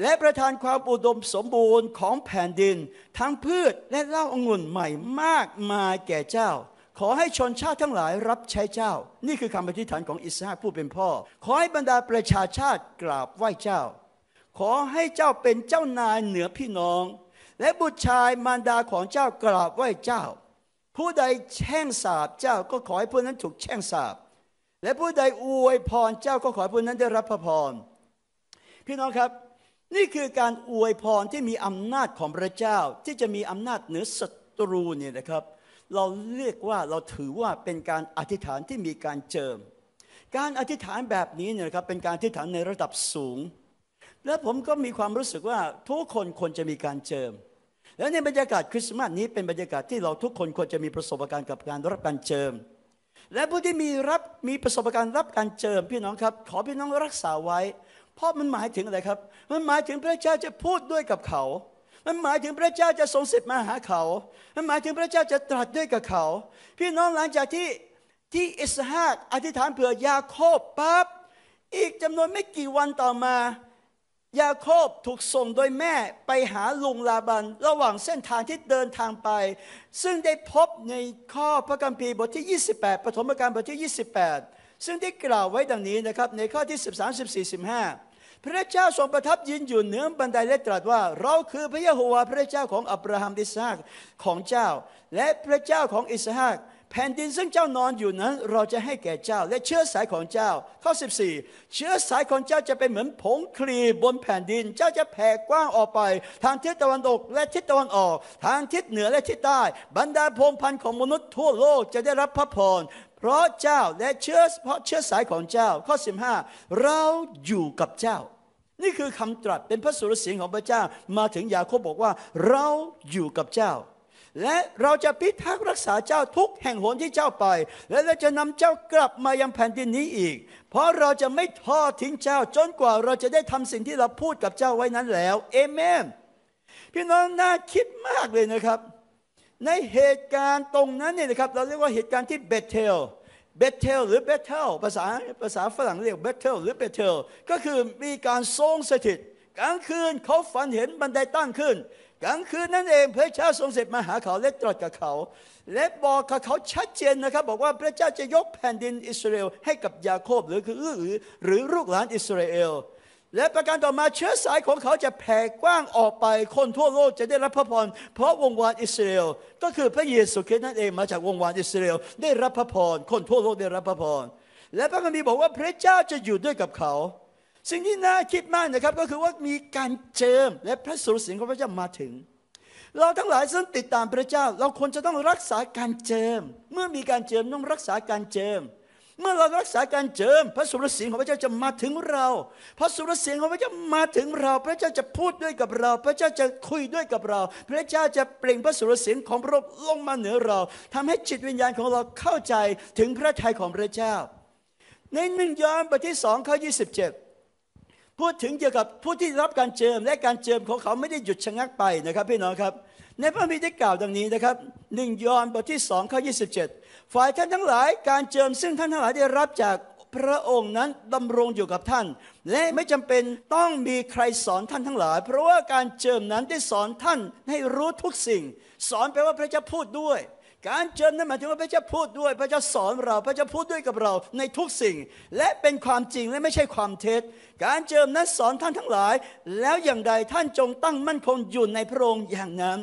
และประทานความอุดมสมบูรณ์ของแผ่นดินทั้งพืชและเล้าองุ่นใหม่มากมายแก่เจ้าขอให้ชนชาติทั้งหลายรับใช้เจ้า นี่คือคำอธิษฐานของอิสราลผู้เป็นพ่อ ขอให้บรรดาประชาชาติกราบไหว้เจ้า ขอให้เจ้าเป็นเจ้านายเหนือพี่น้อง และบุตรชายมารดาของเจ้ากราบไหว้เจ้า ผู้ใดแช่งสาบเจ้าก็ขอให้ผู้นั้นถูกแช่งสาบ และผู้ใดอวยพรเจ้าก็ขอให้ผู้นั้นได้รับพระพร พี่น้องครับ นี่คือการอวยพรที่มีอำนาจของพระเจ้าที่จะมีอำนาจเหนือศัตรูเนี่ยนะครับเราเรียกว่าเราถือว่าเป็นการอธิษฐานที่มีการเจิม การอธิษฐานแบบนี้เนี่ยครับเป็นการอธิษฐานในระดับสูง และผมก็มีความรู้สึกว่าทุกคนควรจะมีการเจิม แล้วในบรรยากาศ คริสต์มาสนี้เป็นบรรยากาศที่เราทุกคนควรจะมีประสบการณ์กับการรับการเจิม และผู้ที่มีรับมีประสบการณ์รับการเจิมพี่น้องครับขอพี่น้องรักษาไว้ เพราะมันหมายถึงอะไรครับ มันหมายถึงพระเจ้าจะพูดด้วยกับเขามันหมายถึงพระเจ้าจะทรงสิทธิ์มาหาเขามันหมายถึงพระเจ้าจะตรัสด้วยกับเขา พี่น้องหลังจากที่ที่อิสฮากอธิษฐานเผื่อยาโคบปั๊บ อีกจำนวนไม่กี่วันต่อมา ยาโคบถูกส่งโดยแม่ไปหาลุงลาบันระหว่างเส้นทางที่เดินทางไป ซึ่งได้พบในข้อพระคัมภีร์บทที่ 28ปฐมกาลบทที่ 28 ซึ่งได้กล่าวไว้ดังนี้นะครับในข้อที่ 13 14 15พระเจ้าทรงประทับยืนอยู่เหนือบันไดและตรัสว่า เราคือพระยะโฮวาพระเจ้าของอับราฮัมอิสฮากของเจ้า และพระเจ้าของอิสฮากแผ่นดินซึ่งเจ้านอนอยู่นั้นเราจะให้แก่เจ้า และเชื้อสายของเจ้า ข้อ14เชื้อสายของเจ้าจะเป็นเหมือนผงคลีบนแผ่นดินเจ้าจะแผ่กว้างออกไป ทางทิศตะวันตกและทิศตะวันออกทางทิศเหนือและทิศใต้บรรดาพงพันธุ์ของมนุษย์ทั่วโลกจะได้รับพระพรเพราะเจ้าและเชื้อเพราะเชื้อสายของเจ้าข้อ15 เราอยู่กับเจ้า นี่คือคำตรัสเป็นพระสุรเสียงของพระเจ้ามาถึงยาโคบบอกว่า เราอยู่กับเจ้า และเราจะพิทักษ์รักษาเจ้าทุกแห่งหนที่เจ้าไป และเราจะนำเจ้ากลับมายังแผ่นดินนี้อีก เพราะเราจะไม่ทอดทิ้งเจ้า จนกว่าเราจะได้ทำสิ่งที่เราพูดกับเจ้าไว้นั้นแล้วเอเมนพี่น้องน่าคิดมากเลยนะครับในเหตุการณ์ตรงนั้นเนี่ยนะครับเราเรียกว่าเหตุการณ์ที่เบเทล เบเทล หรือเบเทลภาษาภาษาฝรั่งเรียกเบเทลหรือเบเทลก็คือมีการทรงสถิต กลางคืนเขาฝันเห็นบันไดตั้งขึ้น กลางคืนนั่นเองพระเจ้าทรงเสร็จมาหาเขาและตรัสกับเขา และบอกกับเขาชัดเจนนะครับบอกว่าพระเจ้าจะยกแผ่นดินอิสราเอลให้กับยาโคบ หรือคือหรือหรือลูกหลานอิสราเอลและประการต่อมาเชื้อสายของเขาจะแผ่กว้างออกไปคนทั่วโลกจะได้รับพระพรเพราะวงวานอิสราเอลก็คือ พระเยซูคริสต์นั่นเองมาจากวงวานอิสราเอลได้รับพระพรคนทั่วโลกได้รับพระพรและพระคัมภีร์บอกว่าพระเจ้าจะอยู่ด้วยกับเขา สิ่งที่น่าคิดมากนะครับก็คือว่ามีการเจิมและพระสุรเสียงของพระเจ้ามาถึง เราทั้งหลายซึ่งติดตามพระเจ้า เราควรจะต้องรักษาการเจิม เมื่อมีการเจิมต้องรักษาการเจิมเมื่อเรารักษาการเจิมพระสุรเสียงของพระเจ้าจะมาถึงเรา พระสุรเสียงของพระเจ้ามาถึงเรา พระเจ้าจะพูดด้วยกับเรา พระเจ้าจะคุยด้วยกับเรา พระเจ้าจะเปล่งพระสุรเสียงของพระองค์ลงมาเหนือเรา ทำให้จิตวิญญาณของเราเข้าใจถึงพระทัยของพระเจ้า ในหนึ่งยอห์นบทที่สองข้อยี่สิบเจ็ดพูดถึงเกี่ยวกับผู้ที่รับการเจิมและการเจิมของเขาไม่ได้หยุดชะงักไปนะครับพี่น้องครับในพระบิดได้กล่าวดังนี้นะครับหนึ่งยอห์นบทที่สองข้อยีฝ่ายท่านทั้งหลาย การเจิมซึ่งท่านทั้งหลายได้รับจากพระองค์นั้นดำรงอยู่กับท่าน และไม่จำเป็นต้องมีใครสอนท่านทั้งหลาย เพราะว่าการเจิมนั้นได้สอนท่านให้รู้ทุกสิ่ง สอนแปลว่าพระเจ้าพูดด้วย การเจิมนั้นหมายถึงว่าพระเจ้าพูดด้วย พระเจ้าสอนเราพระเจ้าพูดด้วยกับเราในทุกสิ่ง และเป็นความจริงและไม่ใช่ความเท็จ การเจิมนั้นสอนท่านทั้งหลาย แล้วอย่างใดท่านจงตั้งมั่นคงอยู่ในพระองค์อย่างนั้น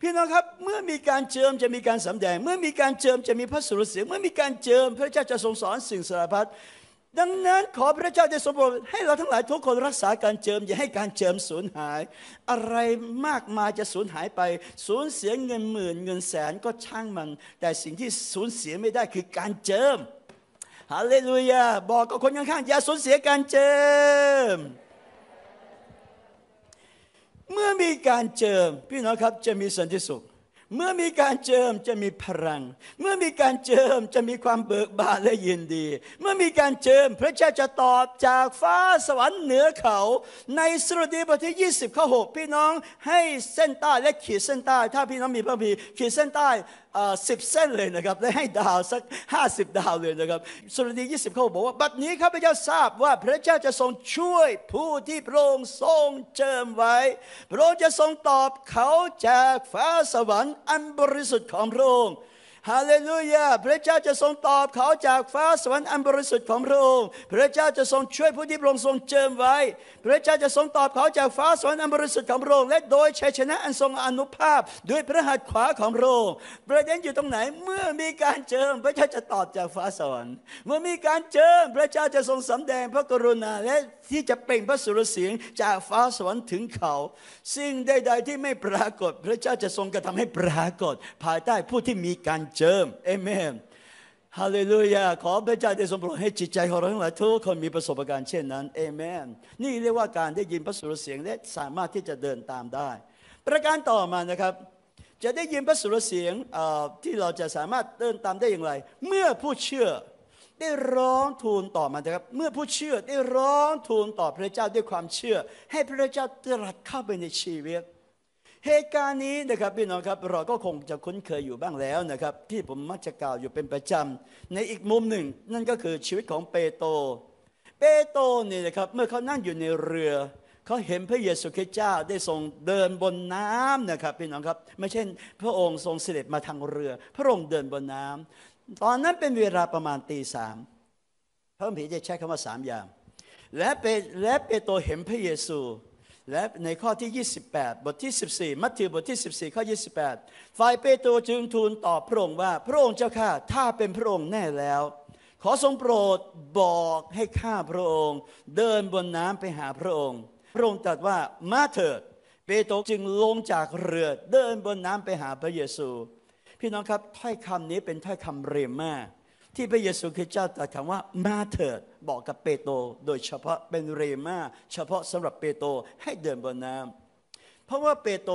พี่น้องครับเมื่อมีการเจิมจะมีการสำแดงเมื่อมีการเจิมจะมีพระสุรเสียงเมื่อมีการเจิมพระเจ้าจะทรงสอนสิ่งสารพัดดังนั้นขอพระเจ้าได้ทรงโปรดให้เราทั้งหลายทุกคนรักษาการเจิมอย่าให้การเจิมสูญหาย อะไรมากมายจะสูญหายไปสูญเสียเงินหมื่นเงินแสนก็ช่างมัน แต่สิ่งที่สูญเสียไม่ได้คือการเจิมฮาเลลูยาบอกกับคนข้างๆอย่าสูญเสียการเจิมเมื่อมีการเจิมพี่น้องครับจะมีสันติสุข เมื่อมีการเจิมจะมีพลัง เมื่อมีการเจิมจะมีความเบิกบานและยินดี เมื่อมีการเจิมพระเจ้าจะตอบจากฟ้าสวรรค์เหนือเขา ในสรุดีบทที่ 20ข้อ6พี่น้องให้เส้นใต้และขีดเส้นใต้ถ้าพี่น้องมีพระพีขีดเส้นใต้สิบเส้นเลยนะครับและให้ดาวสัก 50 ดาวเลยนะครับสุรดี20 เขาบอกว่า บัดนี้ข้าพเจ้าทราบว่าพระเจ้าจะทรงช่วยผู้ที่พระองค์ทรงเจิมไว้ พระองค์จะทรงตอบเขาจากฟ้าสวรรค์อันบริสุทธิ์ของพระองค์ฮาเลลูยาพระเจ้าจะทรงตอบเขาจากฟ้าสวรรค์อันบริสุทธิ์ของพระองค์พระเจ้าจะทรงช่วยผู้ที่พระองค์ทรงเจิมไว้ พระเจ้าจะทรงตอบเขาจากฟ้าสวรรค์อันบริสุทธิ์ของพระองค์และโดยชัยชนะอันทรงอนุภาพ ด้วยพระหัตถ์ขวาของพระองค์ประเด็นอยู่ตรงไหนเมื่อมีการเจิมพระเจ้าจะตอบจากฟ้าสวรรค์เมื่อมีการเจิมพระเจ้าจะทรงสำแดงพระกรุณา และที่จะเป่งพระสุรเสียงจากฟ้าสวรรค์ถึงเขา สิ่งใดๆที่ไม่ปรากฏ พระเจ้าจะทรงกระทำให้ปรากฏ ภายใต้ผู้ที่มีการเจิมเอเมน ฮาเลลูยา ขอพระเจ้าได้ทรงโปรดให้จิตใจของเราทั้งหลายทุกคนมีประสบการณ์เช่นนั้นเอเมน นี่เรียกว่าการได้ยินพระสุรเสียงและสามารถที่จะเดินตามได้ ประการต่อมานะครับ จะได้ยินพระสุรเสียงที่เราจะสามารถเดินตามได้อย่างไร เมื่อผู้เชื่อ ได้ร้องทูลต่อมานะครับ เมื่อผู้เชื่อ ได้ร้องทูลต่อพระเจ้าด้วยความเชื่อ ให้พระเจ้าตรัสเข้าไปในชีวิตเหตุการณ์นี้นะครับพี่น้องครับเราก็คงจะคุ้นเคยอยู่บ้างแล้วนะครับที่ผมมักจะกล่าวอยู่เป็นประจำ ในอีกมุมหนึ่ง นั่นก็คือชีวิตของเปโตรเปโตรนี่นะครับเมื่อเขานั่งอยู่ในเรือ เขาเห็นพระเยซูคริสต์เจ้าได้ทรงเดินบนน้ำนะครับพี่น้องครับไม่ใช่พระองค์ทรงเสด็จมาทางเรือ พระองค์เดินบนน้ำ ตอนนั้นเป็นเวลาประมาณตีสามพระผีจะใช้คำว่าสามยามและเปและเปโตรเห็นพระเยซูและในข้อที่ 28 บทที่14มัทธิวบทที่ 14ข้อ28ฝ่ายเปโตรจึงทูลตอบพระองค์ว่าพระองค์เจ้าข้าถ้าเป็นพระองค์แน่แล้ว ขอทรงโปรดบอกให้ข้าพระองค์ เดินบนน้ำไปหาพระองค์พระองค์ตรัสว่ามาเถิด เปโตรจึงลงจากเรือเดินบนน้ำไปหาพระเยซู พี่น้องครับถ้อยคำนี้เป็นถ้อยคำเรียมมากที่พระเยซูคริสต์เจ้าตรัสคำว่ามาเถิดบอกกับเปโตรโดยเฉพาะเป็นเรมา เฉพาะสำหรับเปโตรให้เดินบนน้ำ เพราะว่าเปโตร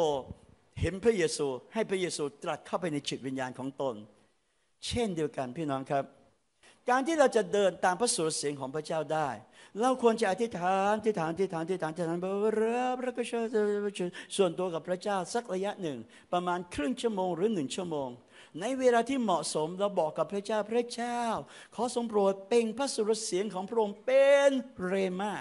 เห็นพระเยซูให้พระเยซูตรัสเข้าไปในจิตวิญญาณของตน เช่นเดียวกันพี่น้องครับ การที่เราจะเดินตามพระสุรเสียงของพระเจ้าได้ เราควรจะอธิษฐานอธิษฐานอธิษฐานอธิษฐานอธิษฐานเรือพระก็ช่ส่วนตัวกับพระเจ้าสักระยะหนึ่ง ประมาณครึ่งชั่วโมงหรือหนึ่งชั่วโมงในเวลาที่เหมาะสมเราบอกกับพระเจ้าพระเจ้า ขอทรงโปรดเป่งพระสุรเสียงของพระองค์ เป็นเรมา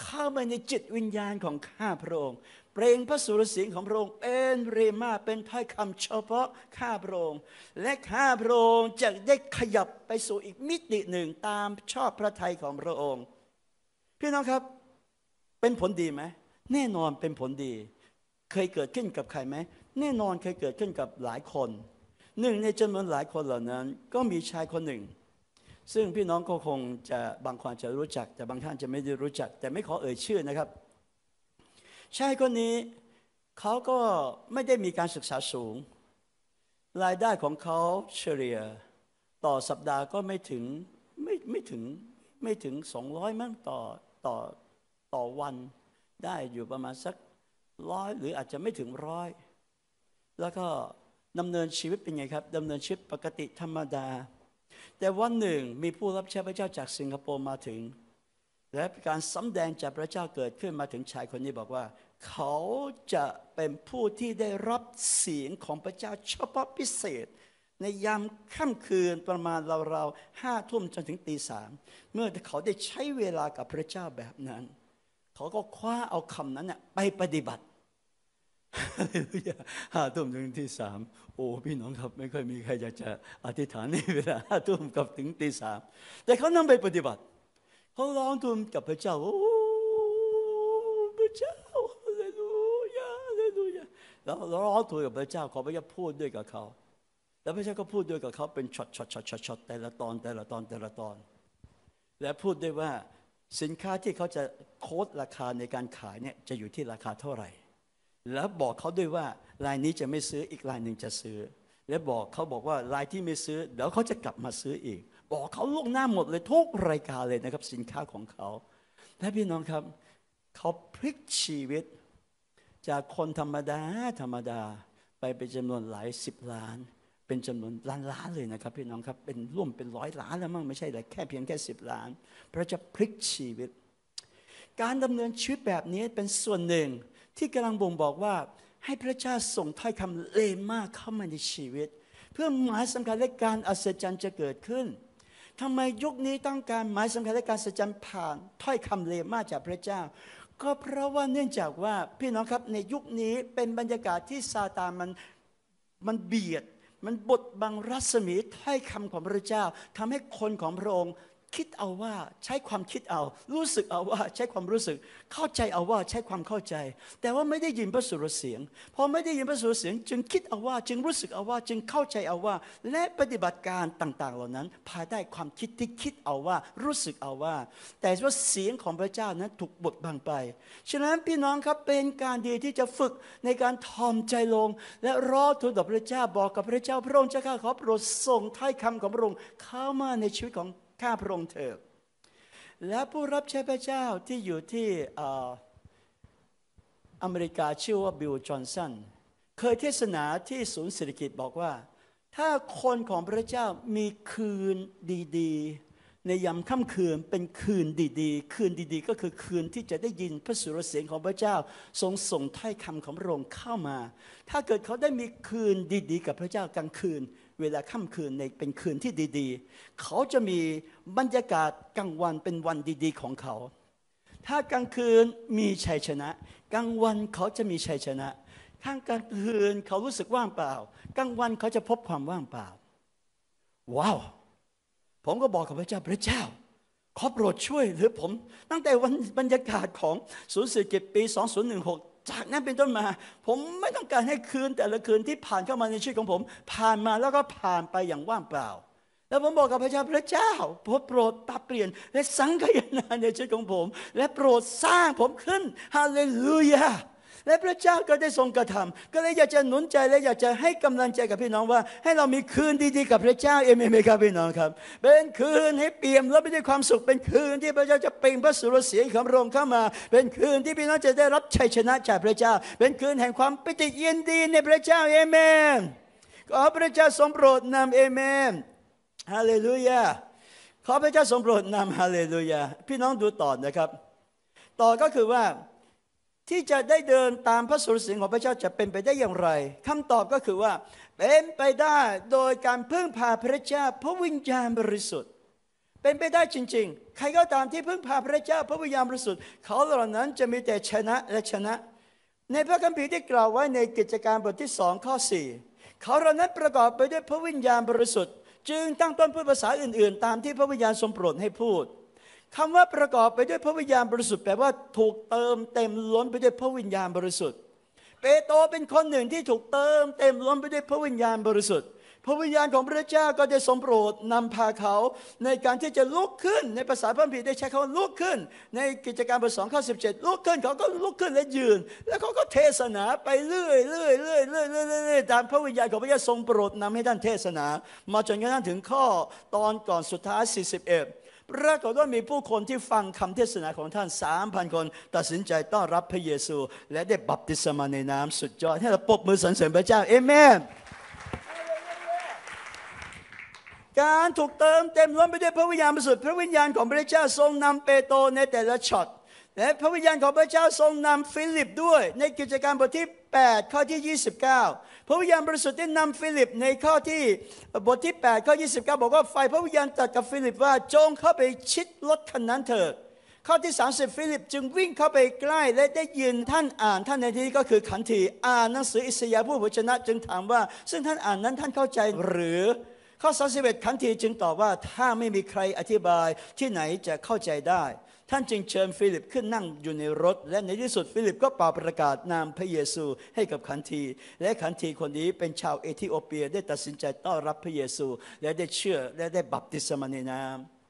เข้ามาในจิตวิญญาณของข้าพระองค์ เปล่งพระสุรเสียงของพระองค์เป็นเรมาเป็นถ้อยคำเฉพาะข้าพระองค์ และข้าพระองค์จะได้ขยับไปสู่อีกมิติหนึ่งตามชอบพระทัยของพระองค์พี่น้องครับเป็นผลดีไหมแน่นอนเป็นผลดี เคยเกิดขึ้นกับใครไหมแน่นอนเคยเกิดขึ้นกับหลายคน หนึ่งในจำนวนหลายคนเหล่านั้นก็มีชายคนหนึ่ง ซึ่งพี่น้องก็คงจะบางคมจะรู้จักแต่บางท่านจะไม่ได้รู้จัก แต่ไม่ขอเอ่ยชื่อนะครับชายคนนี้เขาก็ไม่ได้มีการศึกษาสูงรายได้ของเขาเฉลี่ยต่อสัปดาห์ก็ไม่ถึงไม่ไม่ถึงไม่ถึง 200มั้งต่อต่อต่อวันได้อยู่ประมาณสักร้อยหรืออาจจะไม่ถึงร้อยแล้วก็ดำเนินชีวิตเป็นไงครับดำเนินชีวิตปกติธรรมดา แต่วันหนึ่งมีผู้รับใช้พระเจ้าจากสิงคโปร์มาถึง และการสำแดงจากพระเจ้าเกิดขึ้นมาถึงชายคนนี้บอกว่า เขาจะเป็นผู้ที่ได้รับเสียงของพระเจ้าเฉพาะพิเศษ ในยามค่ำคืนประมาณราวๆห้าทุ่มจนถึงตีสามเมื่อเขาได้ใช้เวลากับพระเจ้าแบบนั้น เขาก็คว้าเอาคำนั้นไปปฏิบัติฮาห้าทุ่มถึงที่สามโอ้พี่น้องครับ ไม่ค่อยมีใครอยากจะอธิษฐานในเวลาห้าทุ่มกับถึงที่สามแต่เขานำไปปฏิบัติเขาร้องทุ่มกับพระเจ้าโอ้พระเจ้าฮาเลลูยาฮาเลลูยาแล้วร้องท่มกับพระเจ้าขอพระเจ้าพูดด้วยกับเขาแล้วพระเจ้าก็พูดด้วยกับเขาเป็นช็อตช็อตช็อตช็อตช็อตแต่ละตอนแต่ละตอนแต่ละตอน และพูดด้วยว่าสินค้าที่เขาจะโค้ดราคาในการขายเนี่ยจะอยู่ที่ราคาเท่าไหร่แล้วบอกเขาด้วยว่าลายนี้จะไม่ซื้ออีกลายหนึ่งจะซื้อ และบอกเขาบอกว่าลายที่ไม่ซื้อ เดี๋ยวเขาจะกลับมาซื้ออีก บอกเขาล่วงหน้าหมดเลยทุกรายการเลยนะครับ สินค้าของเขา และพี่น้องครับ เขาพลิกชีวิต จากคนธรรมดา ธรรมดา ไปเป็นจำนวนหลายสิบล้าน เป็นจำนวนล้านล้านเลยนะครับพี่น้องครับ เป็นร่วมเป็นร้อยล้านแล้วมั้งไม่ใช่แต่แค่เพียงแค่สิบล้านพระจะพลิกชีวิต การดำเนินชีวิตแบบนี้เป็นส่วนหนึ่งที่กำลังบ่งบอกว่าให้พระเจ้าส่งถ้อยคำเลมากเข้ามาในชีวิต เพื่อหมายสำคัญและการอัศจรรย์จะเกิดขึ้นทำไมยุคนี้ต้องการหมายสำคัญและการอัศจรรย์ผ่าน ถ้อยคำเลมากจากพระเจ้า ก็เพราะว่าเนื่องจากว่าพี่น้องครับในยุคนี้เป็นบรรยากาศที่ซาตานมันมันเบียด มันบดบังรัศมีถ้อยคำของพระเจ้าทำให้คนของพระองค์คิดเอาว่าใช้ความคิดเอา รู้สึกเอาว่าใช้ความรู้สึก เข้าใจเอาว่าใช้ความเข้าใจ แต่ว่าไม่ได้ยินพระสุรเสียง พอไม่ได้ยินพระสุรเสียง จึงคิดเอาว่า จึงรู้สึกเอาว่า จึงเข้าใจเอาว่า และปฏิบัติการต่าง ๆ เหล่านั้นภายใต้ความคิดที่คิดเอาว่ารู้สึกเอาว่า แต่ว่าเสียงของพระเจ้านั้นถูกบดบังไป ฉะนั้นพี่น้องครับเป็นการดีที่จะฝึกในการทอมใจลง และรอทูลต่อพระเจ้าบอกกับพระเจ้า พระองค์เจ้าข้าขอโปรดส่งท้ายคำของพระองค์เข้ามาในชีวิตของข้าพระองค์เถิด และผู้รับใช้พระเจ้าที่อยู่ที่อเมริกาชื่อว่าบิลจอห์นสันเคยเทศนาที่ศูนย์เศรษฐกิจบอกว่า ถ้าคนของพระเจ้ามีคืนดีๆ ในยามค่ำคืนเป็นคืนดีๆ คืนดีๆ ก็คือคืนที่จะได้ยินพระสุรเสียงของพระเจ้าทรงส่งถ้ายคำของพระองค์เข้ามา ถ้าเกิดเขาได้มีคืนดีๆ กับพระเจ้ากลางคืนเวลาค่ำคืนในเป็นคืนที่ดี ๆ เขาจะมีบรรยากาศกลางวันเป็นวันดี ๆของเขา ถ้ากลางคืนมีชัยชนะกลางวันเขาจะมีชัยชนะข้างกลางคืนเขารู้สึกว่างเปล่ากลางวันเขาจะพบความว่างเปล่า ว้าว ผมก็บอกกับพระเจ้าพระเจ้า ขอโปรดช่วยหรือผมตั้งแต่วันบรรยากาศของศูนย์เศูนยกหนปี2016จากนั้นเป็นต้นมา ผมไม่ต้องการให้คืน แต่ละคืนที่ผ่านเข้ามาในชีวิตของผม ผ่านมาแล้วก็ผ่านไปอย่างว่างเปล่า แล้วผมบอกกับพระเจ้าพระเจ้าพระโปรดปรับเปลี่ยน และสังขยาในชีวิตของผม และโปรดสร้างผมขึ้นฮาเลลูยาและพระเจ้าก็ได้ทรงกระทำ ก็เลยอยากจะหนุนใจและอยากจะให้กำลังใจกับพี่น้องว่า ให้เรามีคืนดีๆกับพระเจ้าเอเมนไหมครับ พี่น้องครับ เป็นคืนให้เปี่ยมและวไปด้ความสุขเป็นคืนที่พระเจ้าจะเปล่งพระสุรเสียงของรงเข้ามา เป็นคืนที่พี่น้องจะได้รับชัยชนะจากพระเจ้า เป็นคืนแห่งความปิติยินดีในพระเจ้าเอเมนขอพระเจ้าทรงโปรดนำเอเมนฮาเลลูยาขอพระเจ้าทรงโปรดนำฮาเลลูยาพี่น้องดูต่อนะครับต่อก็คือว่าที่จะได้เดินตามพระสุรเสียงของพระเจ้าจะเป็นไปได้อย่างไร คำตอบก็คือว่าเป็นไปได้โดยการพึ่งพาพระเจ้าพระวิญญาณบริสุทธิ์เป็นไปได้จริง ๆ ใครก็ตามที่พึ่งพาพระเจ้าพระวิญญาณบริสุทธิ์ เขาเหล่านั้นจะมีแต่ชนะและชนะ ในพระคัมภีร์ที่กล่าวไว้ในกิจการบทที่สองข้อ่เขาเหล่านั้นประกอบไปด้วยพระวิญญาณบริสุทธิ์จึงตั้งต้นพูดภาษาอื่นๆ ตามที่พระวิญญาณทรงโปรดให้พูดคำว่าประกอบไปด้วยพระวิญญาณบริสุทธิ์แปลว่าถูกเติมเต็มล้นไปด้วยพระวิญญาณบริสุทธิ์เปโตรเป็นคนหนึ่งที่ถูกเติมเต็มล้นไปด้วยพระวิญญาณบริสุทธิ์พระวิญญาณของพระเจ้าก็จะสมโปรดนำพาเขาในการที่จะลุกขึ้นในภาษาพระัมภีได้ใช้คำว่าลุกขึ้นในกิจการบทสองข้อสิบเจ็ดลุกขึ้นเขาก็ลุกขึ้นและยืน แล้วเขาก็เทศนาไปเรื่อยเรื่อยเรื่อยเรื่อยเรื่อยเรื่อยตามพระวิญญาณของพระเจ้าทรงโปรดนำให้ท่านเทศนา มาจนกระทั่งถึงข้อตอนก่อนสุดท้ายสสี่ิบเอ็ดปรากฏว่ามีผู้คนที่ฟังคำเทศนาของท่านสามพันคน ตัดสินใจต้อนรับพระเยซู และได้บัพติศมาในน้ำสุดยอด ให้เราปรบมือสรรเสริญพระเจ้าเอเมน การถูกเติมเต็มล้นไปด้วยพระวิญญาณบริสุทธิ์พระวิญญาณของพระเจ้าทรงนำเปโตรในแต่ละช็อต และพระวิญญาณของพระเจ้าทรงนำฟิลิปด้วย ในกิจการบทที่8ข้อที่29 พระวิญญาณบริสุทธิ์ได้นำฟิลิปในข้อที่บทที่ 8 ข้อ 29บอกว่าไฟพระวิญญาณตรัสกับฟิลิปว่าจงเข้าไปชิดรถคันนั้นเถิดข้อที่ 30 ฟิลิปจึงวิ่งเข้าไปใกล้ และได้ยินท่านอ่าน ท่านในที่นี้ก็คือขันธีอ่านหนังสืออิสยาห์ผู้ผู้ชนะจึงถามว่า ซึ่งท่านอ่านนั้นท่านเข้าใจ หรือข้อ31ขันธีจึงตอบว่าถ้าไม่มีใครอธิบายที่ไหนจะเข้าใจได้ท่านจึงเชิญฟิลิปขึ้นนั่งอยู่ในรถและในที่สุดฟิลิปก็เป่าประกาศนามพระเยซูให้กับขันที และขันทีคนนี้เป็นชาวเอธิโอเปียได้ตัดสินใจต้อนรับพระเยซู และได้เชื่อและได้บัพติศมาในน้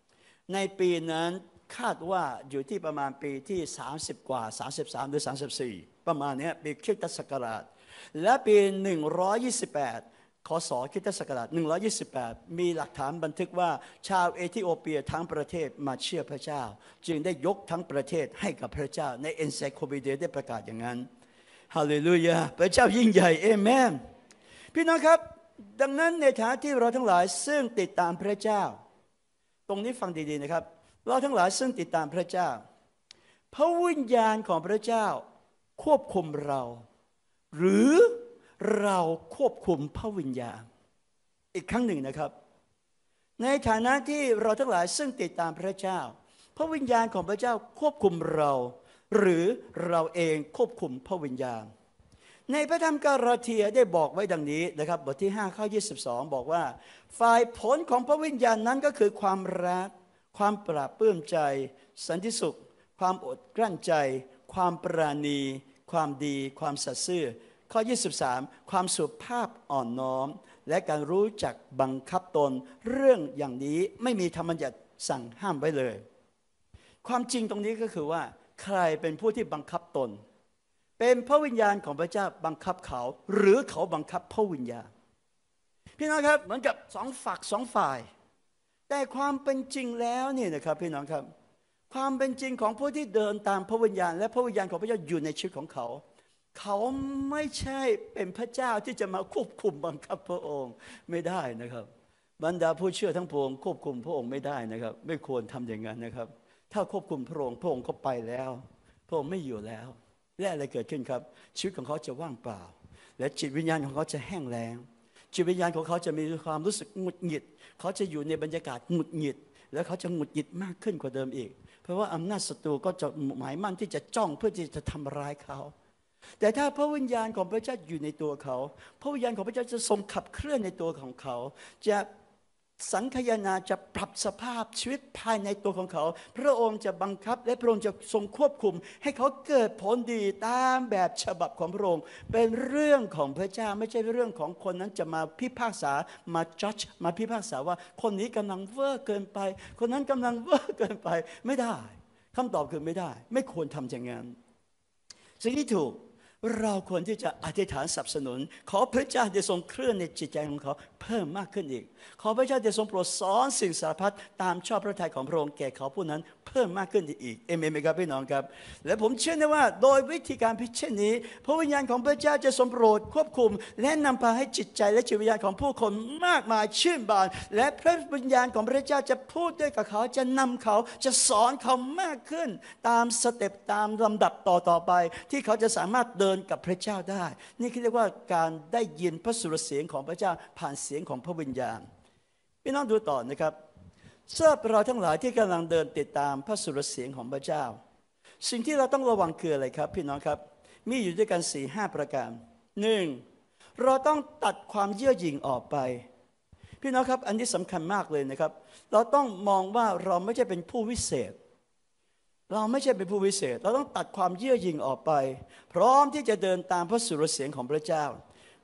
ำในปีนั้นคาดว่าอยู่ที่ประมาณปีที่ 30 กว่า33หรือ34ประมาณนี้ปีคริสตศักราช และปี 128คศคิตศักราช128 มีหลักฐานบันทึกว่า ชาวเอธิโอเปียทั้งประเทศมาเชื่อพระเจ้า จึงได้ยกทั้งประเทศให้กับพระเจ้า ในเอ็นไซโคบีเดได้ประกาศอย่างนั้นฮาเลลูยาพระเจ้ายิ่งใหญ่เอเมนพี่น้องครับ ดังนั้นในฐานที่เราทั้งหลายซึ่งติดตามพระเจ้า ตรงนี้ฟังดีๆนะครับ เราทั้งหลายซึ่งติดตามพระเจ้า พระวิญญาณของพระเจ้าควบคุมเรา หรือเราควบคุมพระวิญญาณอีกครั้งหนึ่งนะครับ ในฐานะที่เราทั้งหลายซึ่งติดตามพระเจ้า พระวิญญาณของพระเจ้าควบคุมเรา หรือเราเองควบคุมพระวิญญาณ ในพระธรรมการาเทียได้บอกไว้ดังนี้นะครับ บทที่5ข้อ22 บอกว่า ฝ่ายผลของพระวิญญาณนั้นก็คือ ความรัก ความปราบปลื้มใจ สันติสุข ความอดกลั้นใจ ความปราณี ความดีความสัตย์ซื่อข้อ 23 ความสุภาพอ่อนน้อมและการรู้จักบังคับตน เรื่องอย่างนี้ไม่มีธรรมบัญญัติสั่งห้ามไว้เลย ความจริงตรงนี้ก็คือว่า ใครเป็นผู้ที่บังคับตน เป็นพระวิญญาณของพระเจ้าบังคับเขา หรือเขาบังคับพระวิญญาณพี่น้องครับเหมือนกับสองฝักสองฝ่าย แต่ความเป็นจริงแล้วเนี่ยนะครับพี่น้องครับความเป็นจริงของผู้ที่เดินตามพระวิญญาณ และพระวิญญาณของพระเจ้าอยู่ในชีวิตของเขาเขาไม่ใช่เป็นพระเจ้าที่จะมาควบคุมบังคับพระองค์ไม่ได้นะครับ บรรดาผู้เชื่อทั้งพวงควบคุมพระองค์ไม่ได้นะครับ ไม่ควรทำอย่างนั้นนะครับ ถ้าควบคุมพระองค์พระองค์ก็ไปแล้ว พระองค์ไม่อยู่แล้วและอะไรเกิดขึ้นครับ ชีวิตของเขาจะว่างเปล่า และจิตวิญญาณของเขาจะแห้งแล้งจิตวิญญาณของเขาจะมีความรู้สึกหงุดหงิด เขาจะอยู่ในบรรยากาศหงุดหงิด แล้วเขาจะหงุดหงิดมากขึ้นกว่าเดิมอีก เพราะว่าอำนาจศัตรูก็จะหมายมั่นที่จะจ้องเพื่อที่จะทำร้ายเขาแต่ถ้าพระวิญญาณของพระเจ้าอยู่ในตัวเขา พระวิญญาณของพระเจ้าจะทรงขับเคลื่อนในตัวของเขา จะสังคยนาจะปรับสภาพชีวิตภายในตัวของเขา พระองค์จะบังคับและพระองค์จะทรงควบคุม ให้เขาเกิดผลดีตามแบบฉบับของพระองค์เป็นเรื่องของพระเจ้าไม่ใช่เรื่องของคนนั้นจะมาพิพากษามาจัดมาพิพากษาว่า คนนี้กำลังเวอร์เกินไป คนนั้นกำลังเวอร์เกินไปไม่ได้ คำตอบคือไม่ได้ ไม่ควรทำอย่างนั้นสิ่งที่ถูกเราควรที่จะอธิษฐานสนับสนุนขอพระเจ้าจะทรงเคลื่อนในจิตใจของเขาเพิ่มมากขึ้นอีกขอพระเจ้าจะทรงโปรดสอนสิ่งสารพัดตาม ชอบพระทัยของพระองค์แก่เขาผู้นั้นเพิ่มมากขึ้นอีกเอเมนไหมครับพี่น้องครับ และผมเชื่อนะว่า โดยวิธีการพิเช่นนี้พระวิญญาณของพระเจ้าจะทรงโปรดควบคุม และนำพาให้จิตใจและจิตวิญญาณของผู้คนมากมายชื่นบาน และพระวิญญาณของพระเจ้าจะพูดด้วยกับเขาจะนำเขาจะสอนเขามากขึ้น ตามสเต็ปตามลำดับต่อต่อไปที่เขาจะสามารถเดินกับพระเจ้าได้ นี่คือเรียกว่าการได้ยินพระสุรเสียงของพระเจ้าผ่านเสียงของพระวิญญาณ พี่น้องดูต่อนะครับสำหรับเราทั้งหลายที่กำลังเดินติดตามพระสุรเสียงของพระเจ้า สิ่งที่เราต้องระวังคืออะไรครับ พี่น้องครับมีอยู่ด้วยกันสี่ห้าประการหนึ่งเราต้องตัดความเยื่อหยิงออกไปพี่น้องครับอันนี้สำคัญมากเลยนะครับ เราต้องมองว่าเราไม่ใช่เป็นผู้วิเศษ เราไม่ใช่เป็นผู้วิเศษ เราต้องตัดความเยื่อหยิงออกไป พร้อมที่จะเดินตามพระสุรเสียงของพระเจ้า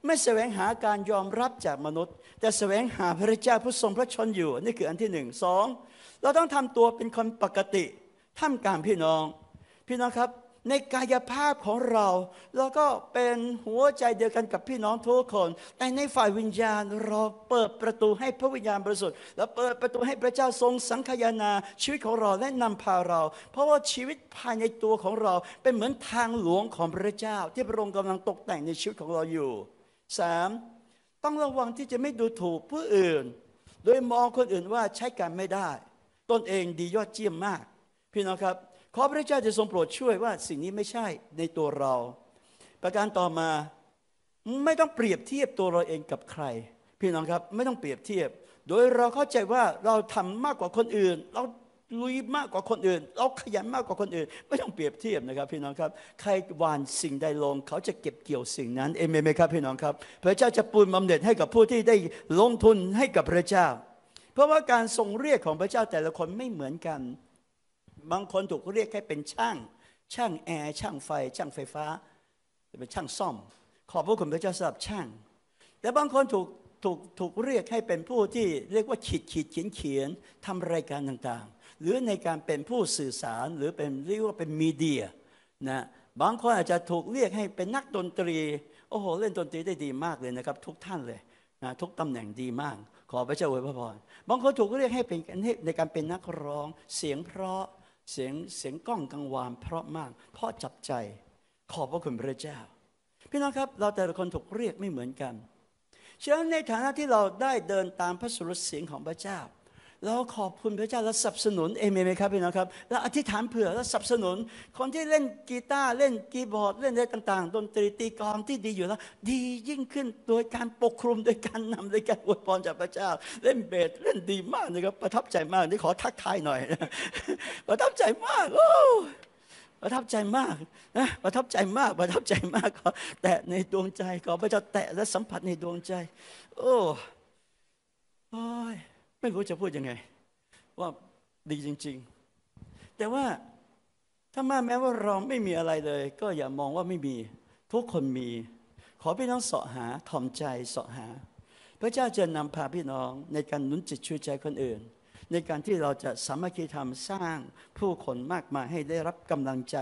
ไม่แสวงหาการยอมรับจากมนุษย์แต่แสวงหาพระเจ้าผู้ทรงพระชนอยู่นี่คืออันที่หนึ่งสองเราต้องทำตัวเป็นคนปกติท่ามกลางพี่น้อง พี่น้องครับ ในกายภาพของเรา เราก็เป็นหัวใจเดียวกันกับพี่น้องทุกคน แต่ในฝ่ายวิญญาณ เราเปิดประตูให้พระวิญญาณบริสุทธิ์ และเปิดประตูให้พระเจ้าทรงสังยายนา ชีวิตของเราและนำพาเรา เพราะว่าชีวิตภายในตัวของเราเป็นเหมือนทางหลวงของพระเจ้าที่พระองค์กำลังตกแต่งในชีวิตของเราอยู่สามต้องระวังที่จะไม่ดูถูกผู้อื่น โดยมองคนอื่นว่าใช้กันไม่ได้ ตนเองดียอดเยี่ยมมากพี่น้องครับขอพระเจ้าจะทรงโปรดช่วยว่าสิ่งนี้ไม่ใช่ในตัวเรา ประการต่อมาไม่ต้องเปรียบเทียบตัวเราเองกับใครพี่น้องครับไม่ต้องเปรียบเทียบ โดยเราเข้าใจว่าเราทำมากกว่าคนอื่นเราลุยมากกว่าคนอื่นเราขยันมากกว่าคนอื่น ไม่ต้องเปรียบเทียบนะครับพี่น้องครับ ใครหวานสิ่งใดลง เขาจะเก็บเกี่ยวสิ่งนั้นเอเมนไหมครับ พี่น้องครับ พระเจ้าจะปูนบำเหน็จให้กับผู้ที่ได้ลงทุนให้กับพระเจ้า เพราะว่าการทรงเรียกของพระเจ้า แต่ละคนไม่เหมือนกัน บางคนถูกเรียกให้เป็นช่าง ช่างแอร์ช่างไฟ ช่างไฟฟ้า เป็นช่างซ่อมขอบพระคุณพระเจ้าสำหรับช่าง แต่บางคนถูกถูกถูกเรียกให้เป็นผู้ที่ เรียกว่าขีดขีดเขียนเขียนทำรายการต่างๆหรือในการเป็นผู้สื่อสารหรือเป็นเรียกว่าเป็นมีเดียนะบางคนอาจจะถูกเรียกให้เป็นนักดนตรีโอ้โหเล่นดนตรีได้ดีมากเลยนะครับทุกท่านเลยนะทุกตำแหน่งดีมาก ขอพระเจ้าอวยพระพรบางคนถูกเรียกให้เป็นในการเป็นนักร้องเสียงเพราะเสียงเสียงกล้องกังวานเพราะมาก เพราะจับใจ ขอบพระคุณพระเจ้าพี่น้องครับเราแต่ละคนถูกเรียกไม่เหมือนกันฉะนั้นในฐานะที่เราได้เดินตามพระสุรเสียงของพระเจ้าเราขอบคุณพระเจ้าและสนับสนุนเอเมนไหมครับพี่น้องครับเราอธิษฐานเผื่อและสนับสนุน คนที่เล่นกีตาร์เล่นกีบอร์ดเล่นอะไรต่างๆดนตรีตีกลองที่ดีอยู่แล้ว ดียิ่งขึ้น โดยการปกคลุมโดยการนำโดยการอวยพรจากพระเจ้า เล่นเบสเล่นดีมากนะครับประทับใจมาก นี่ขอทักทายหน่อย ประทับใจมาก โอ้ประทับใจมากนะประทับใจมาก ประทับใจมากขอแตะในดวงใจขอพระเจ้าแตะและสัมผัสในดวงใจโอ้โอ้ยไม่รู้จะพูดยังไงว่าดีจริง ๆ แต่ว่าถ้ามาแม้ว่าเราไม่มีอะไรเลย ก็อย่ามองว่าไม่มีทุกคนมี ขอพี่น้องเสาะหาถ่อมใจเสาะหา พระเจ้าจะนำพาพี่น้องในการนุนจิตช่วยใจคนอื่น ในการที่เราจะสามัคคีธรรมสร้างผู้คนมากมายให้ได้รับกำลังใจ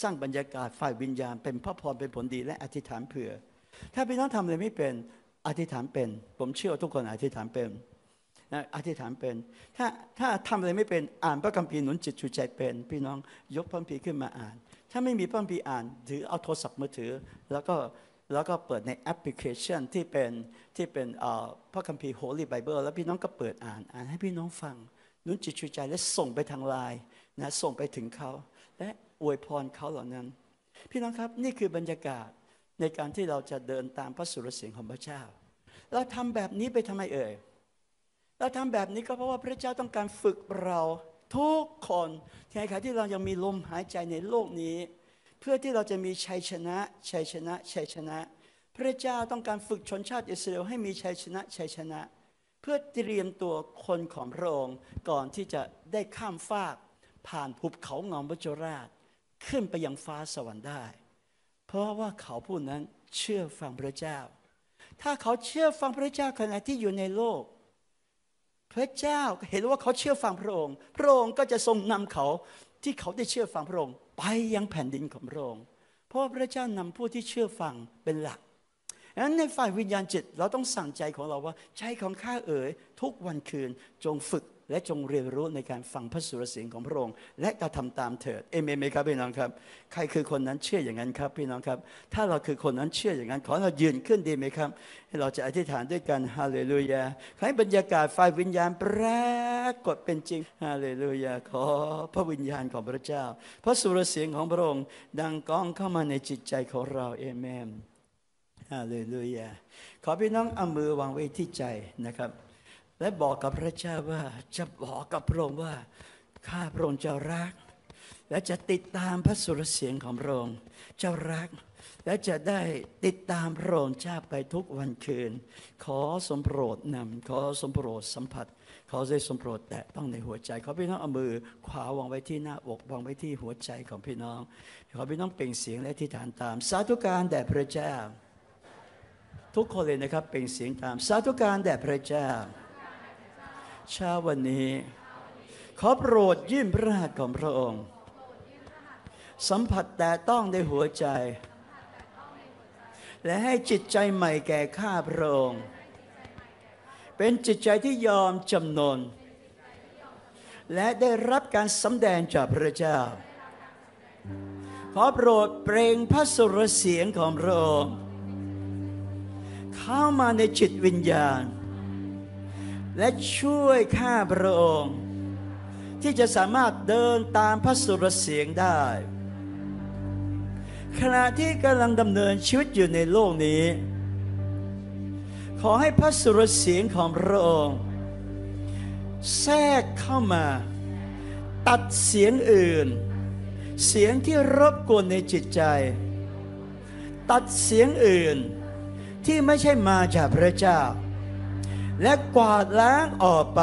สร้างบรรยากาศฝ่ายวิญญาณเป็น พระพรเป็นผลดี และอธิษฐานเผื่อถ้าพี่น้องทำอะไรไม่เป็นอธิษฐานเป็น ผมเชื่อทุกคน อธิษฐานเป็นอธิษฐานเป็นถ้าถ้าทำอะไรไม่เป็นอ่านพระคัมภีร์หนุนจิตชูใจเป็น พี่น้องยกพระคัมภีร์ขึ้นมาอ่าน ถ้าไม่มีพระคัมภีร์อ่านถือเอาโทรศัพท์มือถือ แล้วก็แล้วก็เปิดในแอปพลิเคชันที่เป็นที่เป็นพระคัมภีร์ Holy Bible แล้วพี่น้องก็เปิดอ่านอ่านให้พี่น้องฟังนุนจิตชูใจและส่งไปทางไลน์นะส่งไปถึงเขาและอวยพรเขาเหล่านั้น พี่น้องครับนี่คือบรรยากาศในการที่เราจะเดินตามพระสุรเสียงของพระเจ้าเราทำแบบนี้ไปทำไมเอ่ยเราทำแบบนี้ก็เพราะว่าพระเจ้าต้องการฝึกเราทุกคนทหนขณะที่เรายังมีลมหายใจในโลกนี้ เพื่อที่เราจะมีชัยชนะ ชัยชนะชัยชนะ พระเจ้าต้องการฝึกชนชาติอิสราเอลให้มีชัยชนะชัยชนะ เพื่อเตรียมตัวคนของพระองค์ก่อนที่จะได้ข้ามฟากผ่านภูเขางอมบะจราชขึ้นไปยังฟ้าสวรรค์ได้ เพราะว่าเขาผู้นั้นเชื่อฟังพระเจ้า ถ้าเขาเชื่อฟังพระเจ้าขณะที่อยู่ในโลกพระเจ้าเห็นว่าเขาเชื่อฟังพระองค์ พระองค์ก็จะทรงนำเขาที่เขาได้เชื่อฟังพระองค์ไปยังแผ่นดินของพระองค์ เพราะพระเจ้านำผู้ที่เชื่อฟังเป็นหลักดังนั้นในฝ่ายวิญญาณจิตเราต้องสั่งใจของเราว่าใจของข้าเอ๋ยทุกวันคืนจงฝึกและจงเรียนรู้ในการฟังพระสุรเสียงของพระองค์และกระทำตามเถิดเอเมนไหมครับ พี่น้องครับ ใครคือคนนั้นเชื่ออย่างนั้นครับ พี่น้องครับ ถ้าเราคือคนนั้นเชื่ออย่างนั้น ขอเรายืนขึ้นดีไหมครับ ให้เราจะอธิษฐานด้วยกันฮาเลลูยาให้บรรยากาศไฟวิญญาณปรากฏเป็นจริงฮาเลลูยาขอพระวิญญาณของพระเจ้าพระสุรเสียงของพระองค์ดังก้องเข้ามาในจิตใจของเราเอเมนฮาเลลูยาขอพี่น้องเอามือวางไว้ที่ใจนะครับและบอกกับพระเจ้าว่าจะบอกกับพระองค์ว่า ข้าพระองค์จะรัก และจะติดตามพระสุรเสียงของพระองค์จะรัก และจะได้ติดตามพระองค์ชาไปทุกวันคืนขอสมโปรดนำขอสมโปรดสัมผัสขอได้สมโปรดแตะต้องในหัวใจขอพี่น้องเอามือขวาวางไว้ที่หน้าอกวางไว้ที่หัวใจของพี่น้องขอพี่น้องเปล่งเสียงและที่ฐานตาม สาธุการแด่พระเจ้า ทุกคนเลยนะครับเปล่งเสียงตาม สาธุการแด่พระเจ้าเช้าวันนี้ขอโปรดยิ้มพระหัตถ์ของพระองค์สัมผัสแต่ต้องในหัวใจ และให้จิตใจใหม่แก่ข้าพระองค์เป็นจิตใจที่ยอมจำนน และได้รับการสำแดงจากพระเจ้า ขอโปรดเปล่งพระสุรเสียงของพระองค์เข้ามาในจิตวิญญาณและช่วยข้าพระองค์ ที่จะสามารถเดินตามพระสุรเสียงได้ ขณะที่กำลังดำเนินชีวิตอยู่ในโลกนี้ ขอให้พระสุรเสียงของพระองค์แทรกเข้ามา ตัดเสียงอื่น เสียงที่รบกวนในจิตใจ ตัดเสียงอื่นที่ไม่ใช่มาจากพระเจ้าและกวาดล้างออกไป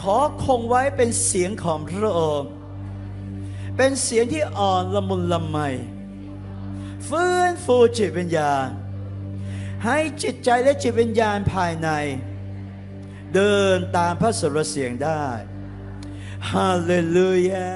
ขอคงไว้เป็นเสียงของพระองค์ เป็นเสียงที่อ่อนละมุนละไมฟื้นฟูจิตวิญญาณ ให้จิตใจและจิตวิญญาณภายใน เดินตามพระสุรเสียงได้ฮาเลลูยา